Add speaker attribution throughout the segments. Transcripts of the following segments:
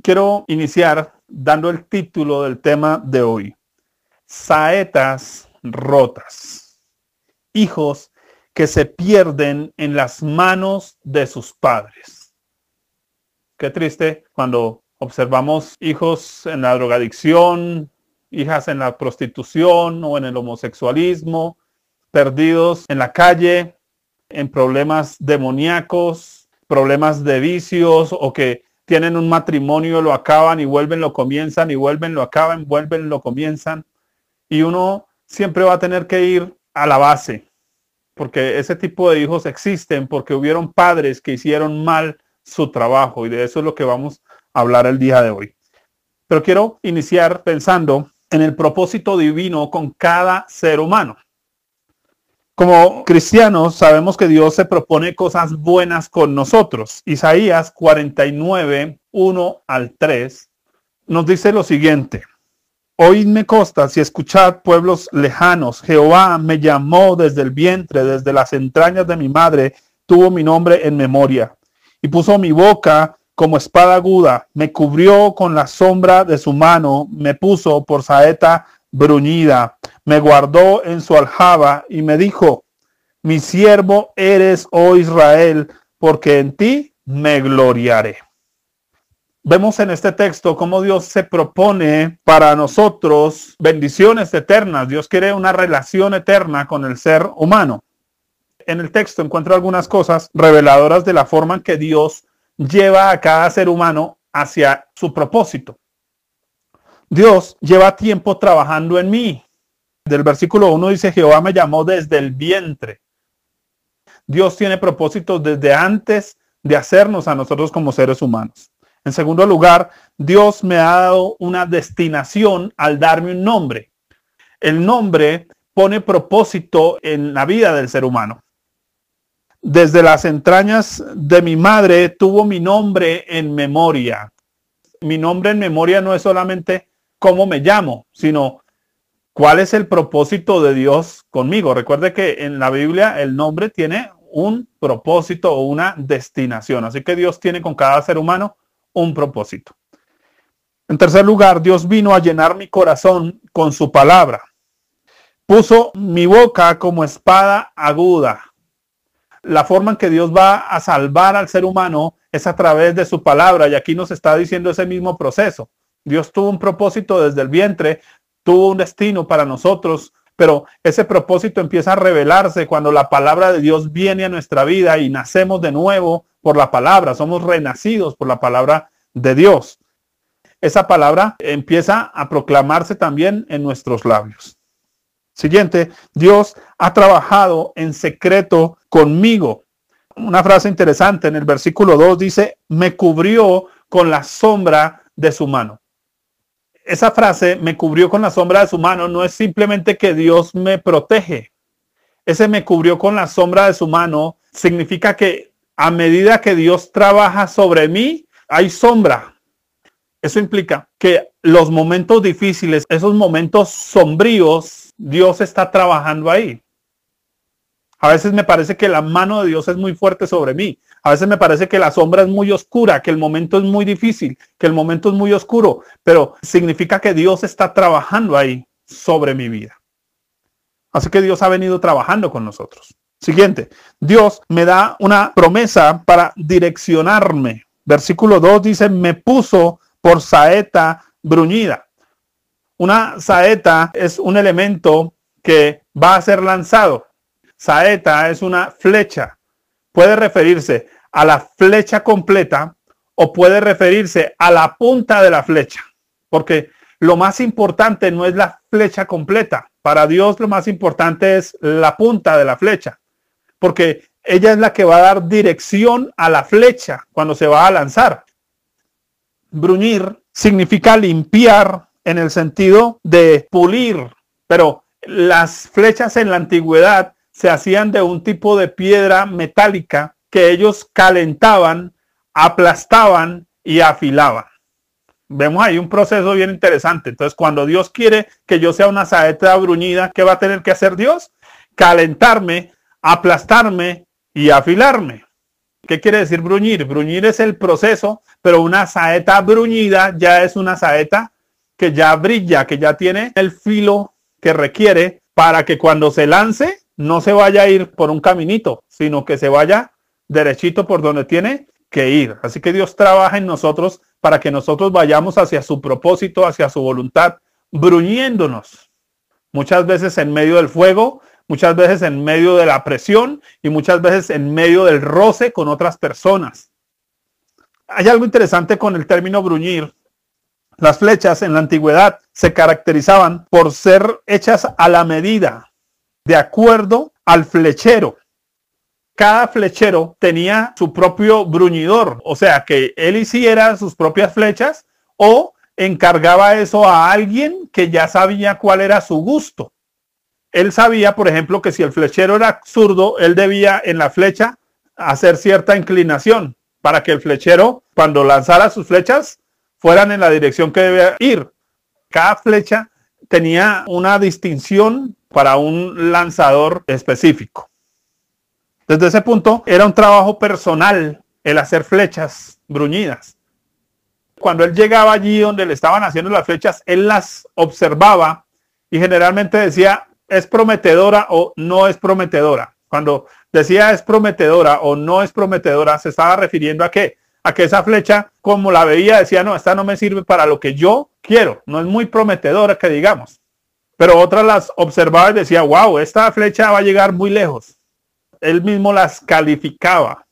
Speaker 1: quiero iniciar dando el título del tema de hoy. Saetas rotas. Hijos que se pierden en las manos de sus padres. Qué triste cuando observamos hijos en la drogadicción, hijas en la prostitución o en el homosexualismo, perdidos en la calle, en problemas demoníacos, problemas de vicios o que tienen un matrimonio, lo acaban y vuelven, lo comienzan y vuelven, lo acaban, vuelven, lo comienzan. Y uno siempre va a tener que ir a la base, porque ese tipo de hijos existen, porque hubieron padres que hicieron mal su trabajo y de eso es lo que vamos a hablar el día de hoy. Pero quiero iniciar pensando en el propósito divino con cada ser humano. Como cristianos sabemos que Dios se propone cosas buenas con nosotros. Isaías 49, 1 al 3 nos dice lo siguiente. Oídme costas y escuchad pueblos lejanos. Jehová me llamó desde el vientre, desde las entrañas de mi madre, tuvo mi nombre en memoria. Y puso mi boca como espada aguda, me cubrió con la sombra de su mano, me puso por saeta bruñida, me guardó en su aljaba y me dijo, mi siervo eres, oh Israel, porque en ti me gloriaré. Vemos en este texto cómo Dios se propone para nosotros bendiciones eternas. Dios quiere una relación eterna con el ser humano. En el texto encuentro algunas cosas reveladoras de la forma en que Dios lleva a cada ser humano hacia su propósito. Dios lleva tiempo trabajando en mí. Del versículo 1 dice, Jehová me llamó desde el vientre. Dios tiene propósitos desde antes de hacernos a nosotros como seres humanos. En segundo lugar, Dios me ha dado una destinación al darme un nombre. El nombre pone propósito en la vida del ser humano. Desde las entrañas de mi madre tuvo mi nombre en memoria. Mi nombre en memoria no es solamente cómo me llamo, sino cuál es el propósito de Dios conmigo. Recuerde que en la Biblia el nombre tiene un propósito o una destinación. Así que Dios tiene con cada ser humano un propósito. En tercer lugar, Dios vino a llenar mi corazón con su palabra. Puso mi boca como espada aguda. La forma en que Dios va a salvar al ser humano es a través de su palabra y aquí nos está diciendo ese mismo proceso. Dios tuvo un propósito desde el vientre, tuvo un destino para nosotros, pero ese propósito empieza a revelarse cuando la palabra de Dios viene a nuestra vida y nacemos de nuevo por la palabra, somos renacidos por la palabra de Dios. Esa palabra empieza a proclamarse también en nuestros labios. Siguiente, Dios ha trabajado en secreto conmigo. Una frase interesante en el versículo 2 dice, me cubrió con la sombra de su mano esa frase me cubrió con la sombra de su mano no es simplemente que Dios me protege. Ese me cubrió con la sombra de su mano significa que a medida que Dios trabaja sobre mí, hay sombra. Eso implica que los momentos difíciles, esos momentos sombríos, Dios está trabajando ahí. A veces me parece que la mano de Dios es muy fuerte sobre mí. A veces me parece que la sombra es muy oscura, que el momento es muy difícil, que el momento es muy oscuro, pero significa que Dios está trabajando ahí sobre mi vida. Así que Dios ha venido trabajando con nosotros. Siguiente, Dios me da una promesa para direccionarme. Versículo 2 dice, me puso por saeta bruñida. Una saeta es un elemento que va a ser lanzado Saeta es una flecha. Puede referirse a la flecha completa o puede referirse a la punta de la flecha. Porque lo más importante no es la flecha completa. Para Dios lo más importante es la punta de la flecha. Porque ella es la que va a dar dirección a la flecha cuando se va a lanzar. Bruñir significa limpiar en el sentido de pulir, pero las flechas en la antigüedad se hacían de un tipo de piedra metálica que ellos calentaban, aplastaban y afilaban. Vemos ahí un proceso bien interesante. Entonces, cuando Dios quiere que yo sea una saeta bruñida, ¿qué va a tener que hacer Dios? Calentarme, aplastarme y afilarme. ¿Qué quiere decir bruñir? Bruñir es el proceso, pero una saeta bruñida ya es una saeta que ya brilla, que ya tiene el filo que requiere para que cuando se lance no se vaya a ir por un caminito, sino que se vaya derechito por donde tiene que ir. Así que Dios trabaja en nosotros para que nosotros vayamos hacia su propósito, hacia su voluntad, bruñéndonos. Muchas veces en medio del fuego, muchas veces en medio de la presión y muchas veces en medio del roce con otras personas. Hay algo interesante con el término bruñir. Las flechas en la antigüedad se caracterizaban por ser hechas a la medida, de acuerdo al flechero. Cada flechero tenía su propio bruñidor, o sea que él hiciera sus propias flechas o encargaba eso a alguien que ya sabía cuál era su gusto. Él sabía, por ejemplo, que si el flechero era zurdo, él debía en la flecha hacer cierta inclinación para que el flechero, cuando lanzara sus flechas, fueran en la dirección que debía ir. Cada flecha tenía una distinción para un lanzador específico. Desde ese punto era un trabajo personal el hacer flechas bruñidas. Cuando él llegaba allí donde le estaban haciendo las flechas, él las observaba y generalmente decía, es prometedora o no es prometedora. Cuando decía es prometedora o no es prometedora, se estaba refiriendo a qué? A que esa flecha, como la veía, decía, no, esta no me sirve para lo que yo quiero. No es muy prometedora que digamos pero otras las observaba y decía, wow, esta flecha va a llegar muy lejos. Él mismo las calificaba.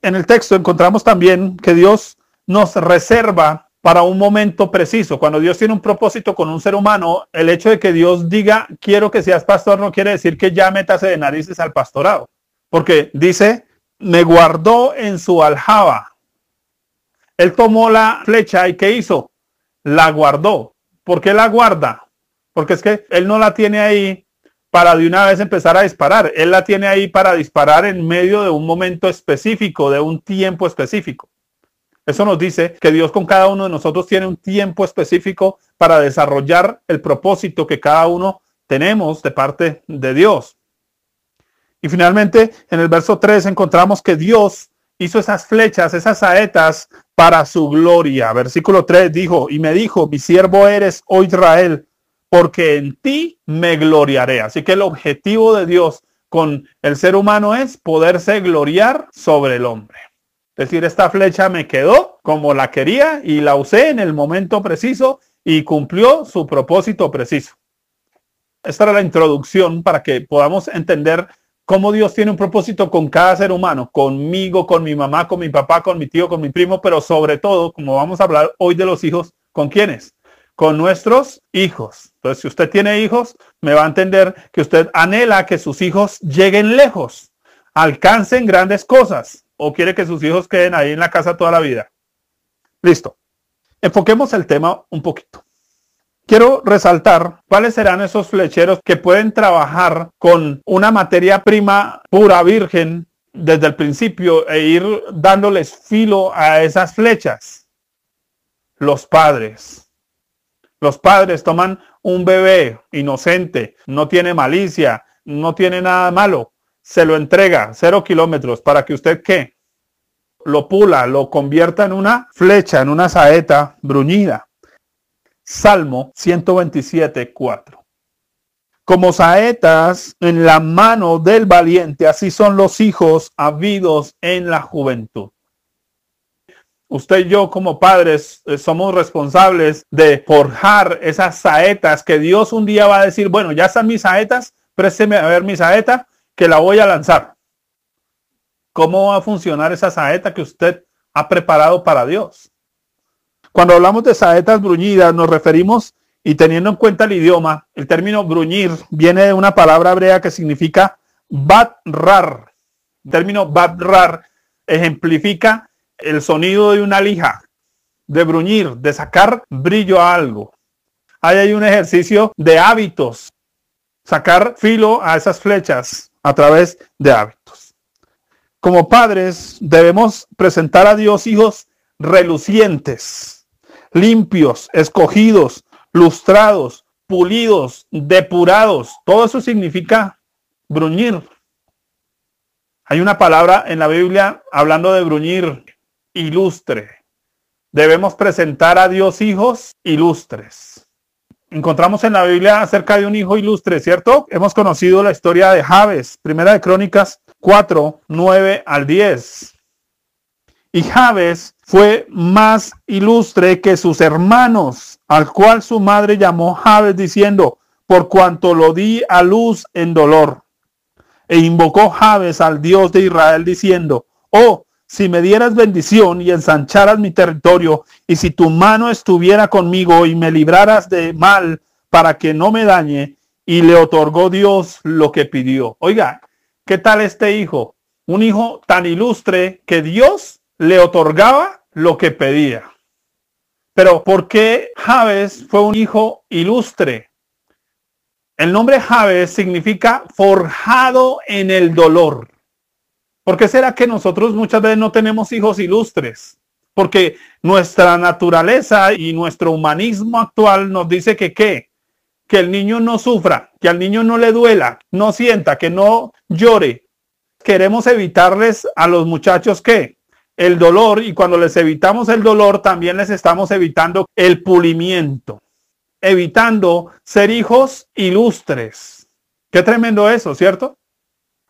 Speaker 1: En el texto encontramos también que Dios nos reserva para un momento preciso. Cuando Dios tiene un propósito con un ser humano, el hecho de que Dios diga, quiero que seas pastor, no quiere decir que ya métase de narices al pastorado. Porque dice, me guardó en su aljaba. Él tomó la flecha y ¿qué hizo? La guardó. ¿Por qué la guarda? Porque es que él no la tiene ahí para de una vez empezar a disparar. Él la tiene ahí para disparar en medio de un momento específico, de un tiempo específico. Eso nos dice que Dios con cada uno de nosotros tiene un tiempo específico para desarrollar el propósito que cada uno tenemos de parte de Dios. Y finalmente, en el verso 3 encontramos que Dios hizo esas flechas, esas saetas para su gloria. Versículo 3 dijo, y me dijo, mi siervo eres, oh Israel, porque en ti me gloriaré. Así que el objetivo de Dios con el ser humano es poderse gloriar sobre el hombre. Es decir, esta flecha me quedó como la quería y la usé en el momento preciso y cumplió su propósito preciso. Esta era la introducción para que podamos entender cómo Dios tiene un propósito con cada ser humano, conmigo, con mi mamá, con mi papá, con mi tío, con mi primo, pero sobre todo, como vamos a hablar hoy de los hijos, ¿con quiénes? con nuestros hijos. Entonces, si usted tiene hijos, me va a entender que usted anhela que sus hijos lleguen lejos, alcancen grandes cosas, o quiere que sus hijos queden ahí en la casa toda la vida. Listo. Enfoquemos el tema un poquito. Quiero resaltar cuáles serán esos flecheros que pueden trabajar con una materia prima pura virgen desde el principio e ir dándoles filo a esas flechas. Los padres los padres toman un bebé inocente, no tiene malicia, no tiene nada malo, se lo entrega cero kilómetros para que usted qué? Lo pula, lo convierta en una flecha, en una saeta bruñida. Salmo 127, 4. Como saetas en la mano del valiente, así son los hijos habidos en la juventud. Usted y yo como padres eh, somos responsables de forjar esas saetas que Dios un día va a decir, bueno, ya están mis saetas, présteme a ver mi saeta, que la voy a lanzar. ¿Cómo va a funcionar esa saeta que usted ha preparado para Dios? Cuando hablamos de saetas bruñidas, nos referimos, y teniendo en cuenta el idioma, el término bruñir viene de una palabra hebrea que significa batrar. El término batrar ejemplifica el sonido de una lija, de bruñir, de sacar brillo a algo. Ahí hay un ejercicio de hábitos, sacar filo a esas flechas a través de hábitos. Como padres debemos presentar a Dios hijos relucientes, limpios, escogidos, lustrados, pulidos, depurados. Todo eso significa bruñir. Hay una palabra en la Biblia hablando de bruñir ilustre. Debemos presentar a Dios hijos ilustres. Encontramos en la Biblia acerca de un hijo ilustre, ¿cierto? Hemos conocido la historia de Javes, primera de Crónicas 4, 9 al 10. Y Javes fue más ilustre que sus hermanos, al cual su madre llamó Javes diciendo, por cuanto lo di a luz en dolor. E invocó Javes al Dios de Israel diciendo, oh, si me dieras bendición y ensancharas mi territorio, y si tu mano estuviera conmigo y me libraras de mal para que no me dañe, y le otorgó Dios lo que pidió. Oiga, ¿qué tal este hijo? Un hijo tan ilustre que Dios le otorgaba lo que pedía. Pero ¿por qué Javes fue un hijo ilustre? El nombre Javes significa forjado en el dolor. ¿Por qué será que nosotros muchas veces no tenemos hijos ilustres? Porque nuestra naturaleza y nuestro humanismo actual nos dice que qué? Que el niño no sufra, que al niño no le duela, no sienta, que no llore. Queremos evitarles a los muchachos qué? El dolor y cuando les evitamos el dolor también les estamos evitando el pulimiento, evitando ser hijos ilustres. Qué tremendo eso, ¿cierto?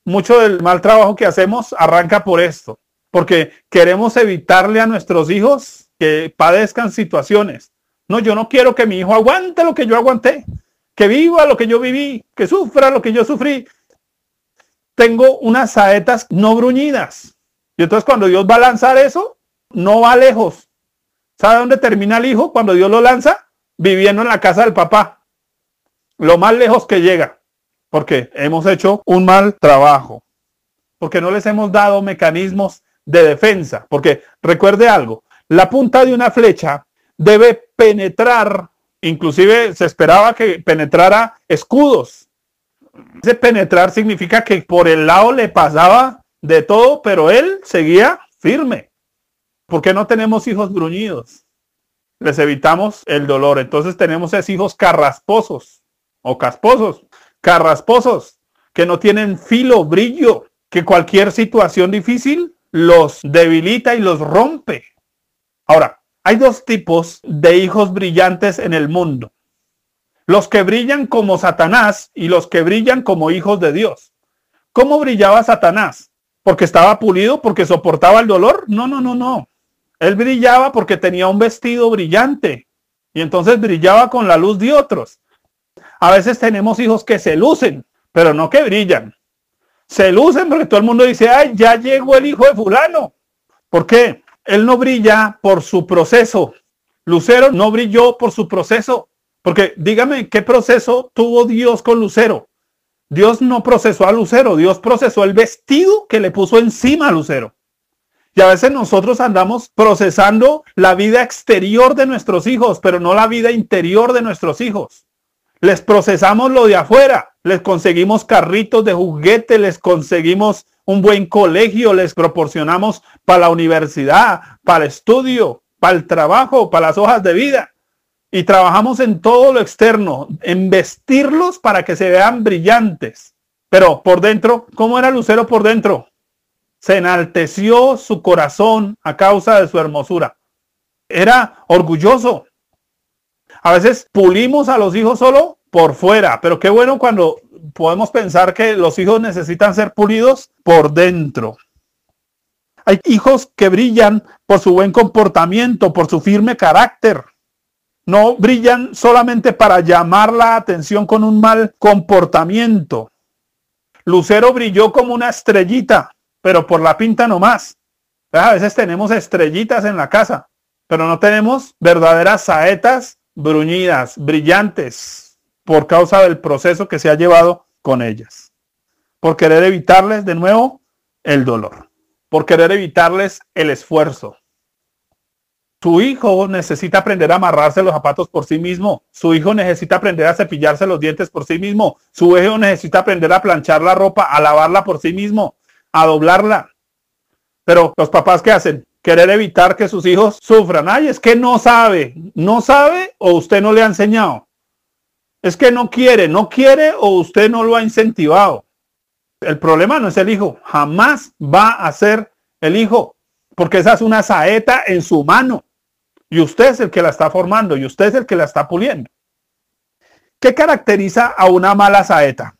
Speaker 1: mucho del mal trabajo que hacemos arranca por esto, porque queremos evitarle a nuestros hijos que padezcan situaciones. No, yo no quiero que mi hijo aguante lo que yo aguanté, que viva lo que yo viví, que sufra lo que yo sufrí. Tengo unas saetas no gruñidas. Y entonces cuando Dios va a lanzar eso, no va lejos. ¿Sabe dónde termina el hijo cuando Dios lo lanza? Viviendo en la casa del papá. Lo más lejos que llega. Porque hemos hecho un mal trabajo. Porque no les hemos dado mecanismos de defensa. Porque recuerde algo, la punta de una flecha debe penetrar, inclusive se esperaba que penetrara escudos. Ese penetrar significa que por el lado le pasaba de todo, pero él seguía firme. porque no tenemos hijos gruñidos? Les evitamos el dolor. Entonces tenemos esos hijos carrasposos o casposos carrasposos, que no tienen filo, brillo, que cualquier situación difícil los debilita y los rompe. Ahora, hay dos tipos de hijos brillantes en el mundo. Los que brillan como Satanás y los que brillan como hijos de Dios. ¿Cómo brillaba Satanás? ¿Porque estaba pulido? ¿Porque soportaba el dolor? No, no, no, no. Él brillaba porque tenía un vestido brillante y entonces brillaba con la luz de otros. A veces tenemos hijos que se lucen, pero no que brillan. Se lucen porque todo el mundo dice, ay, ya llegó el hijo de fulano. ¿Por qué? Él no brilla por su proceso. Lucero no brilló por su proceso. Porque dígame, ¿qué proceso tuvo Dios con Lucero? Dios no procesó a Lucero, Dios procesó el vestido que le puso encima a Lucero. Y a veces nosotros andamos procesando la vida exterior de nuestros hijos, pero no la vida interior de nuestros hijos les procesamos lo de afuera, les conseguimos carritos de juguete, les conseguimos un buen colegio, les proporcionamos para la universidad, para el estudio, para el trabajo, para las hojas de vida. Y trabajamos en todo lo externo, en vestirlos para que se vean brillantes. Pero por dentro, ¿cómo era Lucero por dentro? Se enalteció su corazón a causa de su hermosura. Era orgulloso, a veces pulimos a los hijos solo por fuera, pero qué bueno cuando podemos pensar que los hijos necesitan ser pulidos por dentro. Hay hijos que brillan por su buen comportamiento, por su firme carácter. No brillan solamente para llamar la atención con un mal comportamiento. Lucero brilló como una estrellita, pero por la pinta nomás. A veces tenemos estrellitas en la casa, pero no tenemos verdaderas saetas bruñidas, brillantes, por causa del proceso que se ha llevado con ellas. Por querer evitarles de nuevo el dolor, por querer evitarles el esfuerzo. Su hijo necesita aprender a amarrarse los zapatos por sí mismo. Su hijo necesita aprender a cepillarse los dientes por sí mismo. Su hijo necesita aprender a planchar la ropa, a lavarla por sí mismo, a doblarla. Pero los papás, ¿qué hacen? querer evitar que sus hijos sufran. Ay, es que no sabe, no sabe o usted no le ha enseñado. Es que no quiere, no quiere o usted no lo ha incentivado. El problema no es el hijo, jamás va a ser el hijo, porque esa es una saeta en su mano. Y usted es el que la está formando y usted es el que la está puliendo. ¿Qué caracteriza a una mala saeta?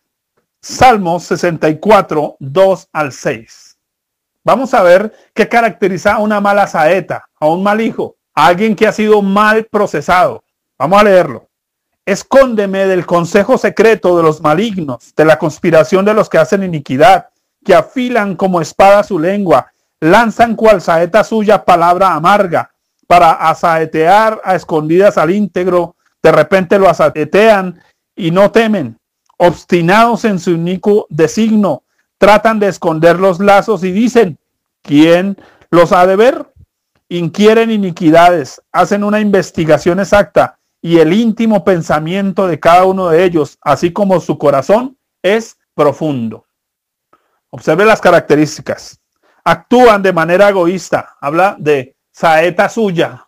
Speaker 1: Salmos 64, 2 al 6. Vamos a ver qué caracteriza a una mala saeta, a un mal hijo, a alguien que ha sido mal procesado. Vamos a leerlo. Escóndeme del consejo secreto de los malignos, de la conspiración de los que hacen iniquidad, que afilan como espada su lengua, lanzan cual saeta suya palabra amarga, para asaetear a escondidas al íntegro, de repente lo asaetean y no temen, obstinados en su único designo, tratan de esconder los lazos y dicen, ¿quién los ha de ver? Inquieren iniquidades, hacen una investigación exacta y el íntimo pensamiento de cada uno de ellos, así como su corazón, es profundo. Observe las características. Actúan de manera egoísta. Habla de saeta suya.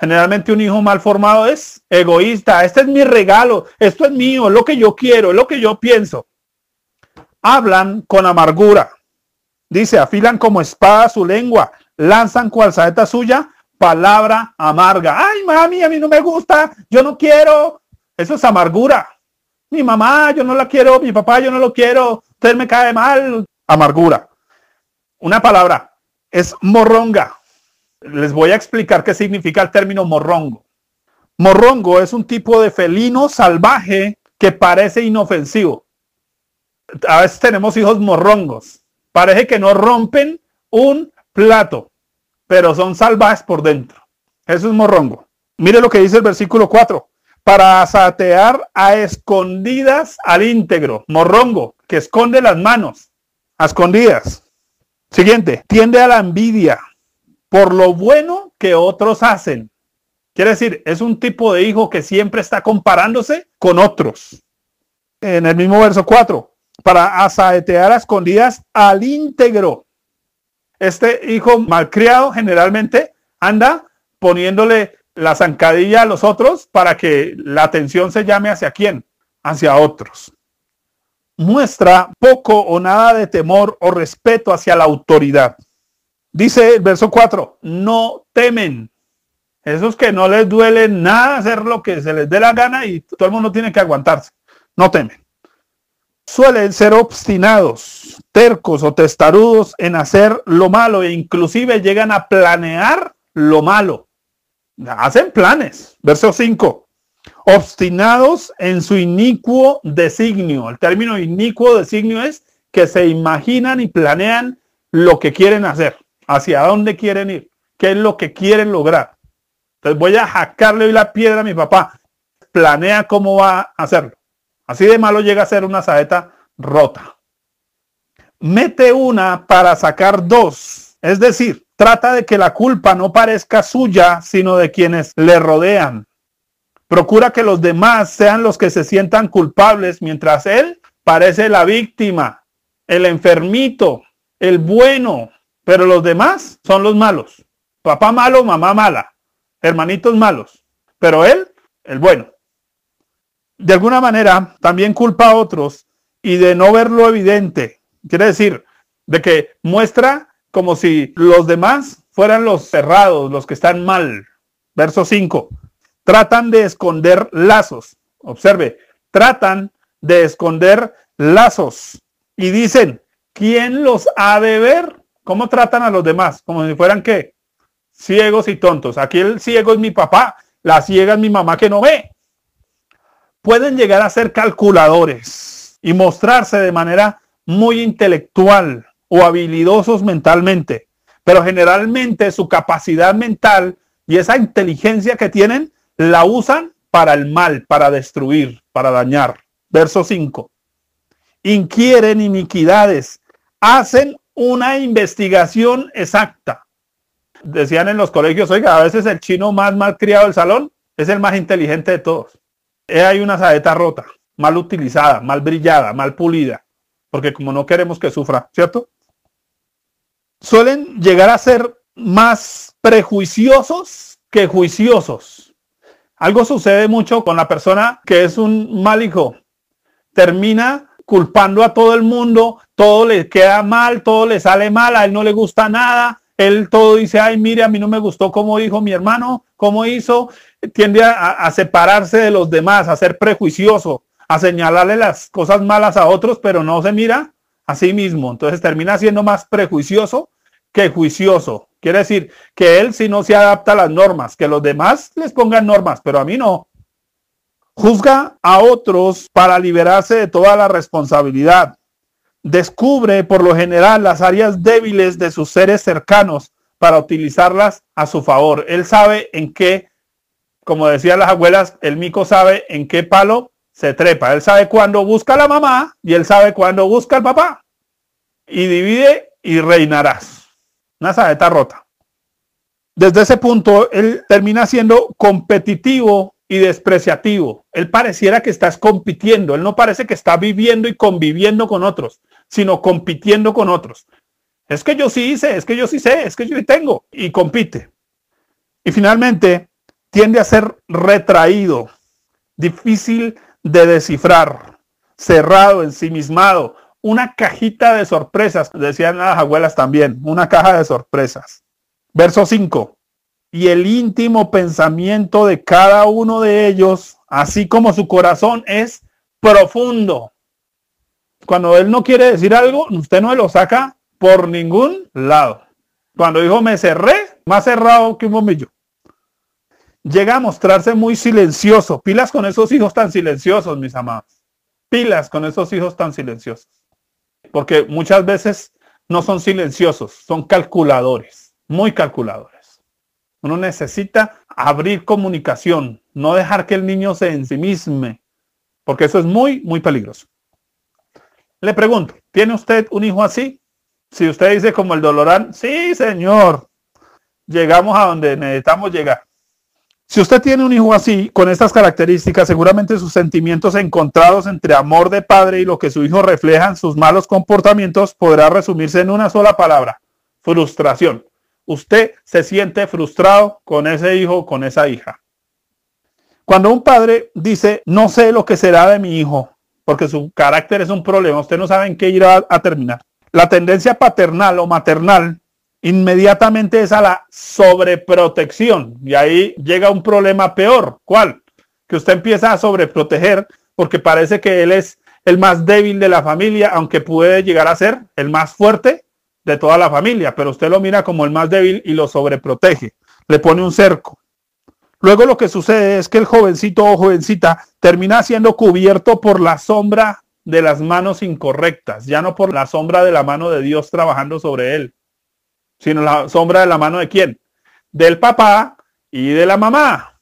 Speaker 1: Generalmente un hijo mal formado es egoísta. Este es mi regalo. Esto es mío. Es lo que yo quiero. Es lo que yo pienso hablan con amargura. Dice, afilan como espada su lengua, lanzan cual saeta suya palabra amarga. Ay, mami, a mí no me gusta, yo no quiero. Eso es amargura. Mi mamá, yo no la quiero, mi papá, yo no lo quiero, usted me cae mal. Amargura. Una palabra es morronga. Les voy a explicar qué significa el término morrongo. Morrongo es un tipo de felino salvaje que parece inofensivo a veces tenemos hijos morrongos. Parece que no rompen un plato, pero son salvajes por dentro. Eso es morrongo. Mire lo que dice el versículo 4. Para asatear a escondidas al íntegro, morrongo, que esconde las manos, a escondidas. Siguiente, tiende a la envidia por lo bueno que otros hacen. Quiere decir, es un tipo de hijo que siempre está comparándose con otros. En el mismo verso 4, para asaetear a escondidas al íntegro. Este hijo malcriado generalmente anda poniéndole la zancadilla a los otros para que la atención se llame hacia quién, hacia otros. Muestra poco o nada de temor o respeto hacia la autoridad. Dice el verso 4, no temen. Esos que no les duele nada hacer lo que se les dé la gana y todo el mundo tiene que aguantarse. No temen suelen ser obstinados, tercos o testarudos en hacer lo malo e inclusive llegan a planear lo malo. Hacen planes. Verso 5. Obstinados en su inicuo designio. El término inicuo designio es que se imaginan y planean lo que quieren hacer, hacia dónde quieren ir, qué es lo que quieren lograr. Entonces voy a jacarle hoy la piedra a mi papá. Planea cómo va a hacerlo. Así de malo llega a ser una saeta rota. Mete una para sacar dos. Es decir, trata de que la culpa no parezca suya, sino de quienes le rodean. Procura que los demás sean los que se sientan culpables mientras él parece la víctima, el enfermito, el bueno, pero los demás son los malos. Papá malo, mamá mala, hermanitos malos, pero él, el bueno de alguna manera también culpa a otros y de no ver lo evidente. Quiere decir, de que muestra como si los demás fueran los cerrados, los que están mal. Verso 5. Tratan de esconder lazos. Observe, tratan de esconder lazos. Y dicen, ¿quién los ha de ver? ¿Cómo tratan a los demás? Como si fueran qué? Ciegos y tontos. Aquí el ciego es mi papá, la ciega es mi mamá que no ve pueden llegar a ser calculadores y mostrarse de manera muy intelectual o habilidosos mentalmente, pero generalmente su capacidad mental y esa inteligencia que tienen la usan para el mal, para destruir, para dañar. Verso 5. Inquieren iniquidades, hacen una investigación exacta. Decían en los colegios, oiga, a veces el chino más mal criado del salón es el más inteligente de todos. Eh, hay una saeta rota, mal utilizada, mal brillada, mal pulida, porque como no queremos que sufra, ¿cierto? Suelen llegar a ser más prejuiciosos que juiciosos. Algo sucede mucho con la persona que es un mal hijo. Termina culpando a todo el mundo, todo le queda mal, todo le sale mal, a él no le gusta nada, él todo dice, ay, mire, a mí no me gustó cómo dijo mi hermano, cómo hizo, tiende a, separarse de los demás, a ser prejuicioso, a señalarle las cosas malas a otros, pero no se mira a sí mismo. Entonces termina siendo más prejuicioso que juicioso. Quiere decir que él si no se adapta a las normas, que los demás les pongan normas, pero a mí no. Juzga a otros para liberarse de toda la responsabilidad. Descubre por lo general las áreas débiles de sus seres cercanos para utilizarlas a su favor. Él sabe en qué como decían las abuelas, el mico sabe en qué palo se trepa. Él sabe cuándo busca a la mamá y él sabe cuándo busca al papá. Y divide y reinarás. Una saeta rota. Desde ese punto, él termina siendo competitivo y despreciativo. Él pareciera que estás compitiendo. Él no parece que está viviendo y conviviendo con otros, sino compitiendo con otros. Es que yo sí hice, es que yo sí sé, es que yo tengo. Y compite. Y finalmente, tiende a ser retraído, difícil de descifrar, cerrado, ensimismado, una cajita de sorpresas, decían las abuelas también, una caja de sorpresas. Verso 5. Y el íntimo pensamiento de cada uno de ellos, así como su corazón, es profundo. Cuando él no quiere decir algo, usted no lo saca por ningún lado. Cuando dijo me cerré, más cerrado que un bombillo llega a mostrarse muy silencioso. Pilas con esos hijos tan silenciosos, mis amados. Pilas con esos hijos tan silenciosos. Porque muchas veces no son silenciosos, son calculadores, muy calculadores. Uno necesita abrir comunicación, no dejar que el niño se ensimisme, porque eso es muy, muy peligroso. Le pregunto, ¿tiene usted un hijo así? Si usted dice como el Dolorán, sí, señor, llegamos a donde necesitamos llegar. Si usted tiene un hijo así, con estas características, seguramente sus sentimientos encontrados entre amor de padre y lo que su hijo refleja en sus malos comportamientos podrá resumirse en una sola palabra, frustración. Usted se siente frustrado con ese hijo, con esa hija. Cuando un padre dice, no sé lo que será de mi hijo, porque su carácter es un problema, usted no sabe en qué irá a terminar. La tendencia paternal o maternal inmediatamente es a la sobreprotección. Y ahí llega un problema peor. ¿Cuál? Que usted empieza a sobreproteger porque parece que él es el más débil de la familia, aunque puede llegar a ser el más fuerte de toda la familia, pero usted lo mira como el más débil y lo sobreprotege, le pone un cerco. Luego lo que sucede es que el jovencito o jovencita termina siendo cubierto por la sombra de las manos incorrectas, ya no por la sombra de la mano de Dios trabajando sobre él sino la sombra de la mano de quién? Del papá y de la mamá.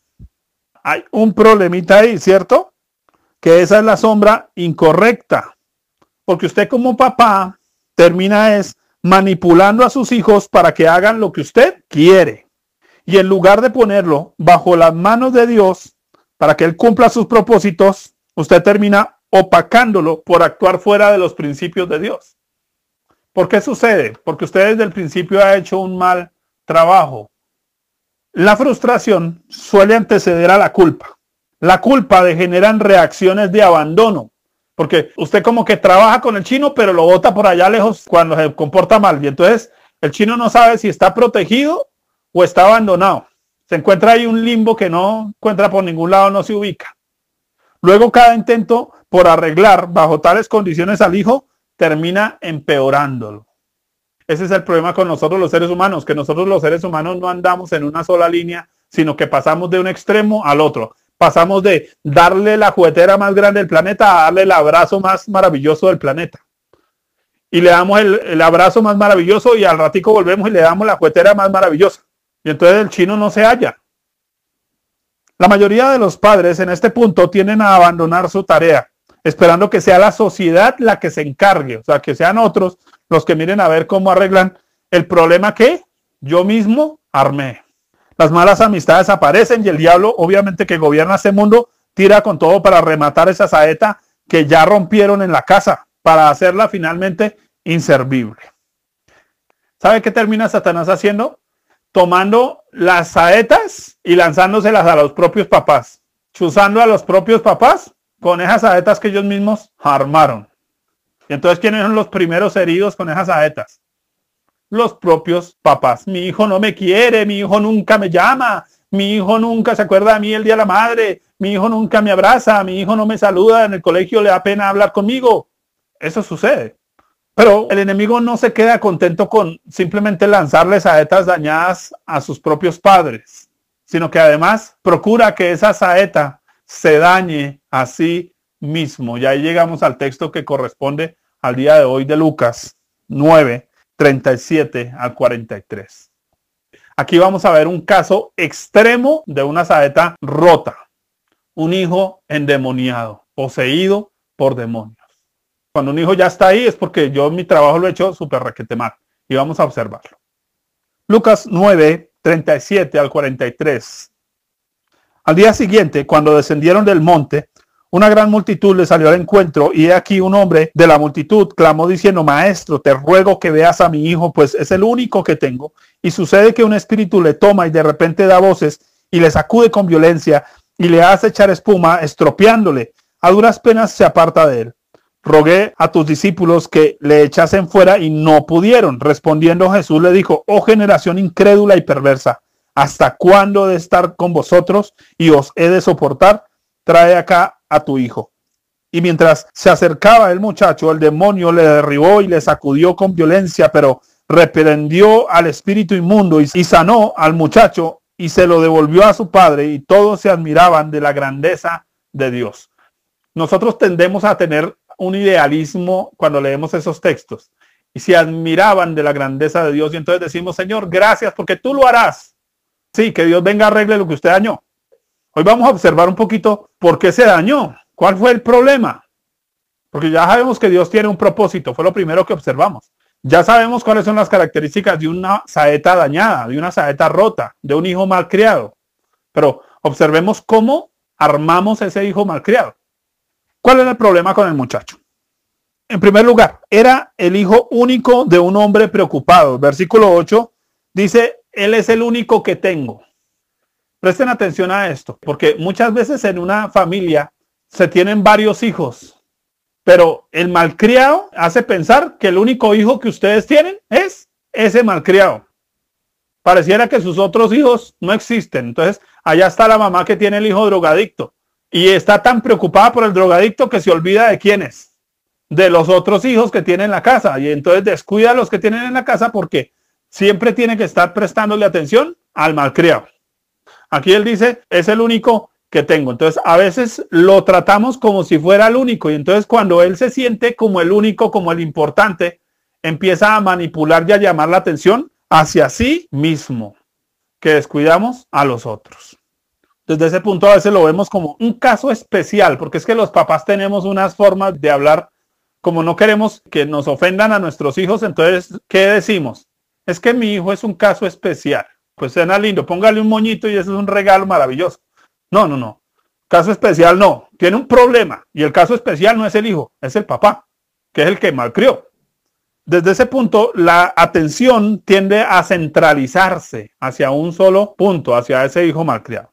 Speaker 1: Hay un problemita ahí, ¿cierto? Que esa es la sombra incorrecta. Porque usted como papá termina es manipulando a sus hijos para que hagan lo que usted quiere. Y en lugar de ponerlo bajo las manos de Dios para que él cumpla sus propósitos, usted termina opacándolo por actuar fuera de los principios de Dios. ¿Por qué sucede? Porque usted desde el principio ha hecho un mal trabajo. La frustración suele anteceder a la culpa. La culpa degeneran reacciones de abandono, porque usted como que trabaja con el chino, pero lo bota por allá lejos cuando se comporta mal. Y entonces el chino no sabe si está protegido o está abandonado. Se encuentra ahí un limbo que no encuentra por ningún lado, no se ubica. Luego cada intento por arreglar bajo tales condiciones al hijo termina empeorándolo. Ese es el problema con nosotros los seres humanos, que nosotros los seres humanos no andamos en una sola línea, sino que pasamos de un extremo al otro. Pasamos de darle la juguetera más grande del planeta a darle el abrazo más maravilloso del planeta. Y le damos el, abrazo más maravilloso y al ratico volvemos y le damos la juguetera más maravillosa. Y entonces el chino no se halla. La mayoría de los padres en este punto tienen a abandonar su tarea esperando que sea la sociedad la que se encargue, o sea, que sean otros los que miren a ver cómo arreglan el problema que yo mismo armé. Las malas amistades aparecen y el diablo, obviamente que gobierna este mundo, tira con todo para rematar esa saeta que ya rompieron en la casa, para hacerla finalmente inservible. ¿Sabe qué termina Satanás haciendo? Tomando las saetas y lanzándoselas a los propios papás, chuzando a los propios papás con esas aetas que ellos mismos armaron. entonces, ¿quiénes son los primeros heridos con esas aetas? Los propios papás. Mi hijo no me quiere, mi hijo nunca me llama, mi hijo nunca se acuerda de mí el día de la madre, mi hijo nunca me abraza, mi hijo no me saluda, en el colegio le da pena hablar conmigo. Eso sucede. Pero el enemigo no se queda contento con simplemente lanzarle saetas dañadas a sus propios padres, sino que además procura que esa saeta se dañe a sí mismo. ahí llegamos al texto que corresponde al día de hoy de Lucas 9, 37 al 43. Aquí vamos a ver un caso extremo de una saeta rota, un hijo endemoniado, poseído por demonios. Cuando un hijo ya está ahí es porque yo mi trabajo lo he hecho súper raquete mal y vamos a observarlo. Lucas 9, 37 al 43 al día siguiente, cuando descendieron del monte, una gran multitud le salió al encuentro y he aquí un hombre de la multitud clamó diciendo, Maestro, te ruego que veas a mi hijo, pues es el único que tengo. Y sucede que un espíritu le toma y de repente da voces y le sacude con violencia y le hace echar espuma, estropeándole. A duras penas se aparta de él. Rogué a tus discípulos que le echasen fuera y no pudieron. Respondiendo Jesús le dijo, oh generación incrédula y perversa, ¿Hasta cuándo de estar con vosotros y os he de soportar? Trae acá a tu hijo. Y mientras se acercaba el muchacho, el demonio le derribó y le sacudió con violencia, pero reprendió al espíritu inmundo y sanó al muchacho y se lo devolvió a su padre y todos se admiraban de la grandeza de Dios. Nosotros tendemos a tener un idealismo cuando leemos esos textos y se admiraban de la grandeza de Dios y entonces decimos, Señor, gracias porque tú lo harás Sí, que Dios venga a arregle lo que usted dañó. Hoy vamos a observar un poquito por qué se dañó, cuál fue el problema. Porque ya sabemos que Dios tiene un propósito, fue lo primero que observamos. Ya sabemos cuáles son las características de una saeta dañada, de una saeta rota, de un hijo malcriado. Pero observemos cómo armamos ese hijo malcriado. ¿Cuál es el problema con el muchacho? En primer lugar, era el hijo único de un hombre preocupado. Versículo 8 dice, él es el único que tengo. Presten atención a esto, porque muchas veces en una familia se tienen varios hijos, pero el malcriado hace pensar que el único hijo que ustedes tienen es ese malcriado. Pareciera que sus otros hijos no existen. Entonces, allá está la mamá que tiene el hijo drogadicto y está tan preocupada por el drogadicto que se olvida de quién es, de los otros hijos que tienen en la casa. Y entonces descuida a los que tienen en la casa porque siempre tiene que estar prestándole atención al malcriado. Aquí él dice, es el único que tengo. Entonces, a veces lo tratamos como si fuera el único. Y entonces cuando él se siente como el único, como el importante, empieza a manipular y a llamar la atención hacia sí mismo, que descuidamos a los otros. Desde ese punto a veces lo vemos como un caso especial, porque es que los papás tenemos unas formas de hablar, como no queremos que nos ofendan a nuestros hijos, entonces, ¿qué decimos? es que mi hijo es un caso especial. Pues suena lindo, póngale un moñito y eso es un regalo maravilloso. No, no, no. Caso especial no. Tiene un problema. Y el caso especial no es el hijo, es el papá, que es el que malcrió. Desde ese punto, la atención tiende a centralizarse hacia un solo punto, hacia ese hijo malcriado.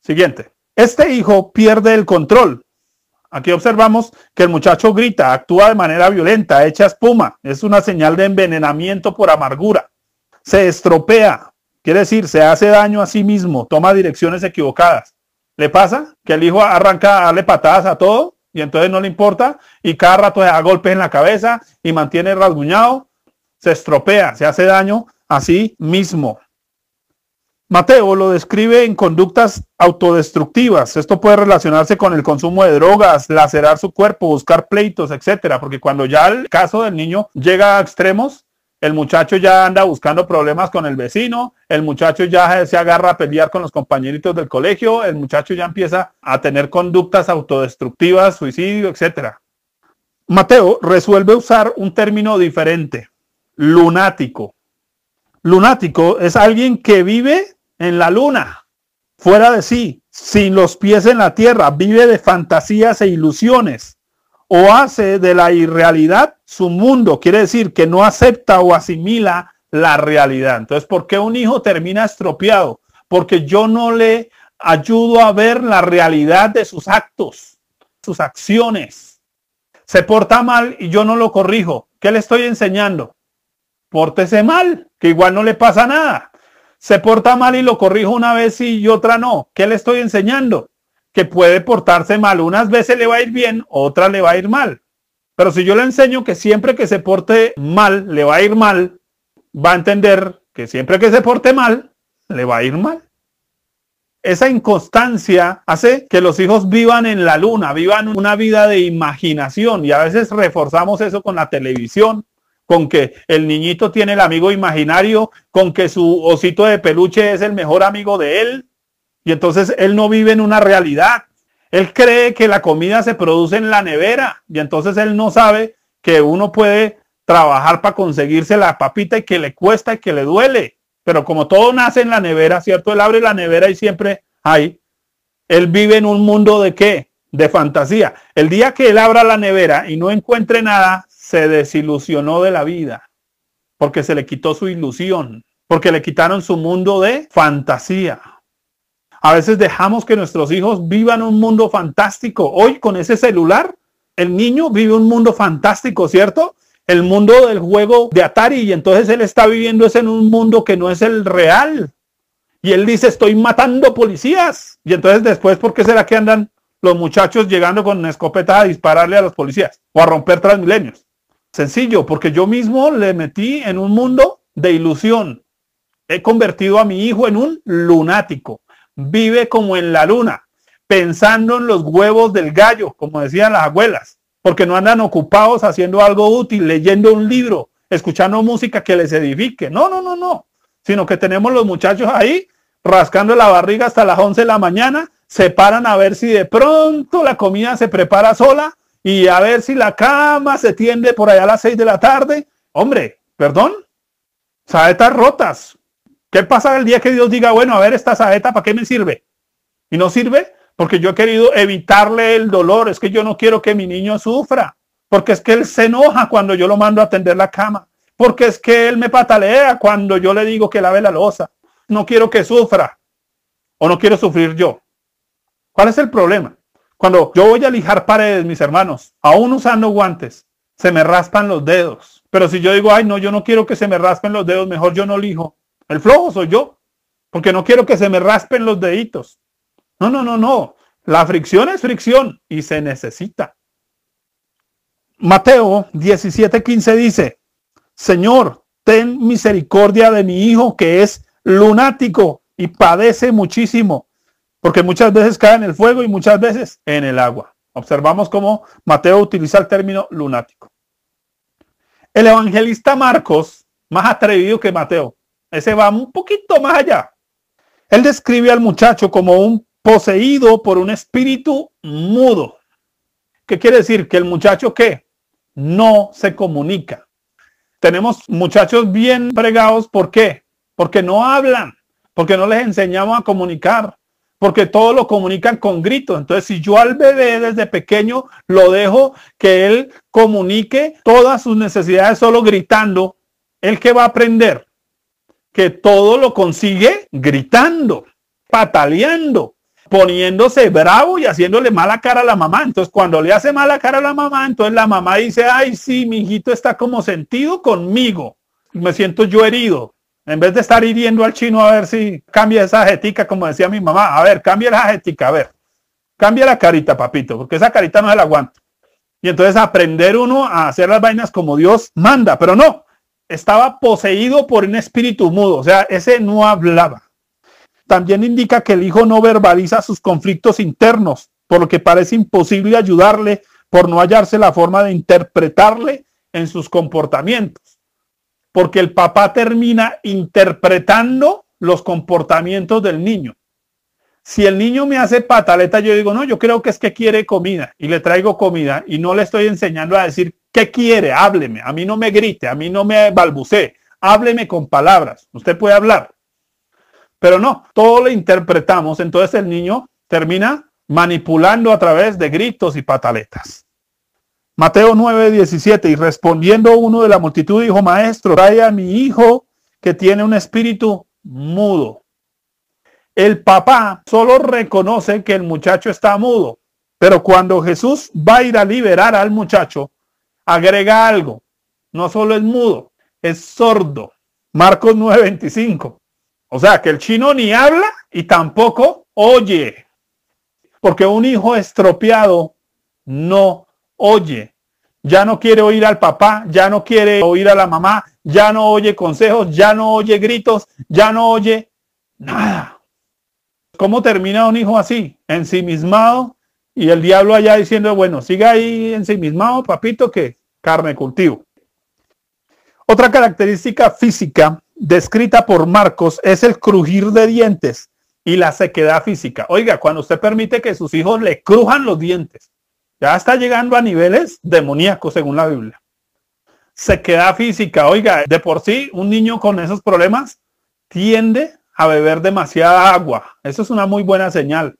Speaker 1: Siguiente. Este hijo pierde el control Aquí observamos que el muchacho grita, actúa de manera violenta, echa espuma. Es una señal de envenenamiento por amargura. Se estropea, quiere decir, se hace daño a sí mismo, toma direcciones equivocadas. ¿Le pasa que el hijo arranca a darle patadas a todo y entonces no le importa y cada rato le da golpes en la cabeza y mantiene rasguñado? Se estropea, se hace daño a sí mismo. Mateo lo describe en conductas autodestructivas. Esto puede relacionarse con el consumo de drogas, lacerar su cuerpo, buscar pleitos, etcétera, porque cuando ya el caso del niño llega a extremos, el muchacho ya anda buscando problemas con el vecino, el muchacho ya se agarra a pelear con los compañeritos del colegio, el muchacho ya empieza a tener conductas autodestructivas, suicidio, etcétera. Mateo resuelve usar un término diferente, lunático. Lunático es alguien que vive en la luna, fuera de sí, sin los pies en la tierra, vive de fantasías e ilusiones o hace de la irrealidad su mundo. Quiere decir que no acepta o asimila la realidad. Entonces, ¿por qué un hijo termina estropeado? Porque yo no le ayudo a ver la realidad de sus actos, sus acciones. Se porta mal y yo no lo corrijo. ¿Qué le estoy enseñando? Pórtese mal, que igual no le pasa nada se porta mal y lo corrijo una vez y otra no. ¿Qué le estoy enseñando? Que puede portarse mal. Unas veces le va a ir bien, otras le va a ir mal. Pero si yo le enseño que siempre que se porte mal, le va a ir mal, va a entender que siempre que se porte mal, le va a ir mal. Esa inconstancia hace que los hijos vivan en la luna, vivan una vida de imaginación y a veces reforzamos eso con la televisión, con que el niñito tiene el amigo imaginario, con que su osito de peluche es el mejor amigo de él. Y entonces él no vive en una realidad. Él cree que la comida se produce en la nevera y entonces él no sabe que uno puede trabajar para conseguirse la papita y que le cuesta y que le duele. Pero como todo nace en la nevera, ¿cierto? Él abre la nevera y siempre hay. Él vive en un mundo de qué? De fantasía. El día que él abra la nevera y no encuentre nada, se desilusionó de la vida porque se le quitó su ilusión, porque le quitaron su mundo de fantasía. A veces dejamos que nuestros hijos vivan un mundo fantástico. Hoy con ese celular, el niño vive un mundo fantástico, ¿cierto? El mundo del juego de Atari y entonces él está viviendo es en un mundo que no es el real. Y él dice, estoy matando policías. Y entonces después, ¿por qué será que andan los muchachos llegando con una escopeta a dispararle a los policías o a romper transmilenios? Sencillo, porque yo mismo le metí en un mundo de ilusión. He convertido a mi hijo en un lunático. Vive como en la luna, pensando en los huevos del gallo, como decían las abuelas, porque no andan ocupados haciendo algo útil, leyendo un libro, escuchando música que les edifique. No, no, no, no. Sino que tenemos los muchachos ahí rascando la barriga hasta las 11 de la mañana, se paran a ver si de pronto la comida se prepara sola y a ver si la cama se tiende por allá a las 6 de la tarde. Hombre, perdón, saetas rotas. ¿Qué pasa el día que Dios diga, bueno, a ver, esta saeta, ¿para qué me sirve? Y no sirve porque yo he querido evitarle el dolor. Es que yo no quiero que mi niño sufra. Porque es que él se enoja cuando yo lo mando a atender la cama. Porque es que él me patalea cuando yo le digo que lave la losa. No quiero que sufra. O no quiero sufrir yo. ¿Cuál es el problema? Cuando yo voy a lijar paredes, mis hermanos, aún usando guantes, se me raspan los dedos. Pero si yo digo, ay, no, yo no quiero que se me raspen los dedos, mejor yo no lijo. El flojo soy yo, porque no quiero que se me raspen los deditos. No, no, no, no. La fricción es fricción y se necesita. Mateo 15 dice, Señor, ten misericordia de mi hijo que es lunático y padece muchísimo porque muchas veces cae en el fuego y muchas veces en el agua. Observamos cómo Mateo utiliza el término lunático. El evangelista Marcos, más atrevido que Mateo, ese va un poquito más allá. Él describe al muchacho como un poseído por un espíritu mudo. ¿Qué quiere decir? Que el muchacho que no se comunica. Tenemos muchachos bien pregados. ¿Por qué? Porque no hablan, porque no les enseñamos a comunicar, porque todo lo comunican con gritos. Entonces, si yo al bebé desde pequeño lo dejo que él comunique todas sus necesidades solo gritando, ¿el que va a aprender? Que todo lo consigue gritando, pataleando, poniéndose bravo y haciéndole mala cara a la mamá. Entonces, cuando le hace mala cara a la mamá, entonces la mamá dice, ay, sí, mi hijito está como sentido conmigo. Me siento yo herido. En vez de estar hiriendo al chino a ver si cambia esa jetica, como decía mi mamá, a ver, cambia la jetica, a ver, cambia la carita, papito, porque esa carita no se la aguanto. Y entonces aprender uno a hacer las vainas como Dios manda, pero no, estaba poseído por un espíritu mudo, o sea, ese no hablaba. También indica que el hijo no verbaliza sus conflictos internos, por lo que parece imposible ayudarle por no hallarse la forma de interpretarle en sus comportamientos porque el papá termina interpretando los comportamientos del niño. Si el niño me hace pataleta, yo digo, no, yo creo que es que quiere comida y le traigo comida y no le estoy enseñando a decir qué quiere, hábleme, a mí no me grite, a mí no me balbucee, hábleme con palabras, usted puede hablar. Pero no, todo lo interpretamos, entonces el niño termina manipulando a través de gritos y pataletas. Mateo 9, 17, y respondiendo uno de la multitud dijo, maestro, trae a mi hijo que tiene un espíritu mudo. El papá solo reconoce que el muchacho está mudo, pero cuando Jesús va a ir a liberar al muchacho, agrega algo. No solo es mudo, es sordo. Marcos 9, O sea, que el chino ni habla y tampoco oye. Porque un hijo estropeado no oye, ya no quiere oír al papá, ya no quiere oír a la mamá, ya no oye consejos, ya no oye gritos, ya no oye nada. ¿Cómo termina un hijo así? Ensimismado y el diablo allá diciendo, bueno, siga ahí ensimismado, papito, que carne cultivo. Otra característica física descrita por Marcos es el crujir de dientes y la sequedad física. Oiga, cuando usted permite que sus hijos le crujan los dientes, ya está llegando a niveles demoníacos según la Biblia. Se queda física. Oiga, de por sí un niño con esos problemas tiende a beber demasiada agua. Eso es una muy buena señal.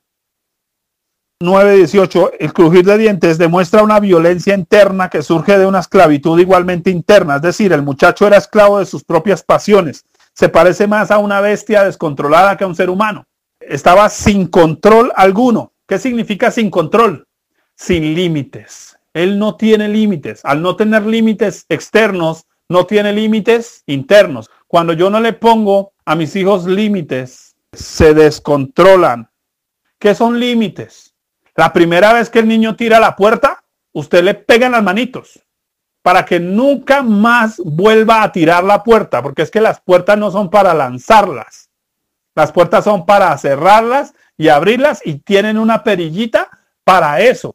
Speaker 1: 9.18. El crujir de dientes demuestra una violencia interna que surge de una esclavitud igualmente interna. Es decir, el muchacho era esclavo de sus propias pasiones. Se parece más a una bestia descontrolada que a un ser humano. Estaba sin control alguno. ¿Qué significa sin control? sin límites. Él no tiene límites. Al no tener límites externos, no tiene límites internos. Cuando yo no le pongo a mis hijos límites, se descontrolan. ¿Qué son límites? La primera vez que el niño tira la puerta, usted le pega en las manitos para que nunca más vuelva a tirar la puerta, porque es que las puertas no son para lanzarlas. Las puertas son para cerrarlas y abrirlas y tienen una perillita para eso.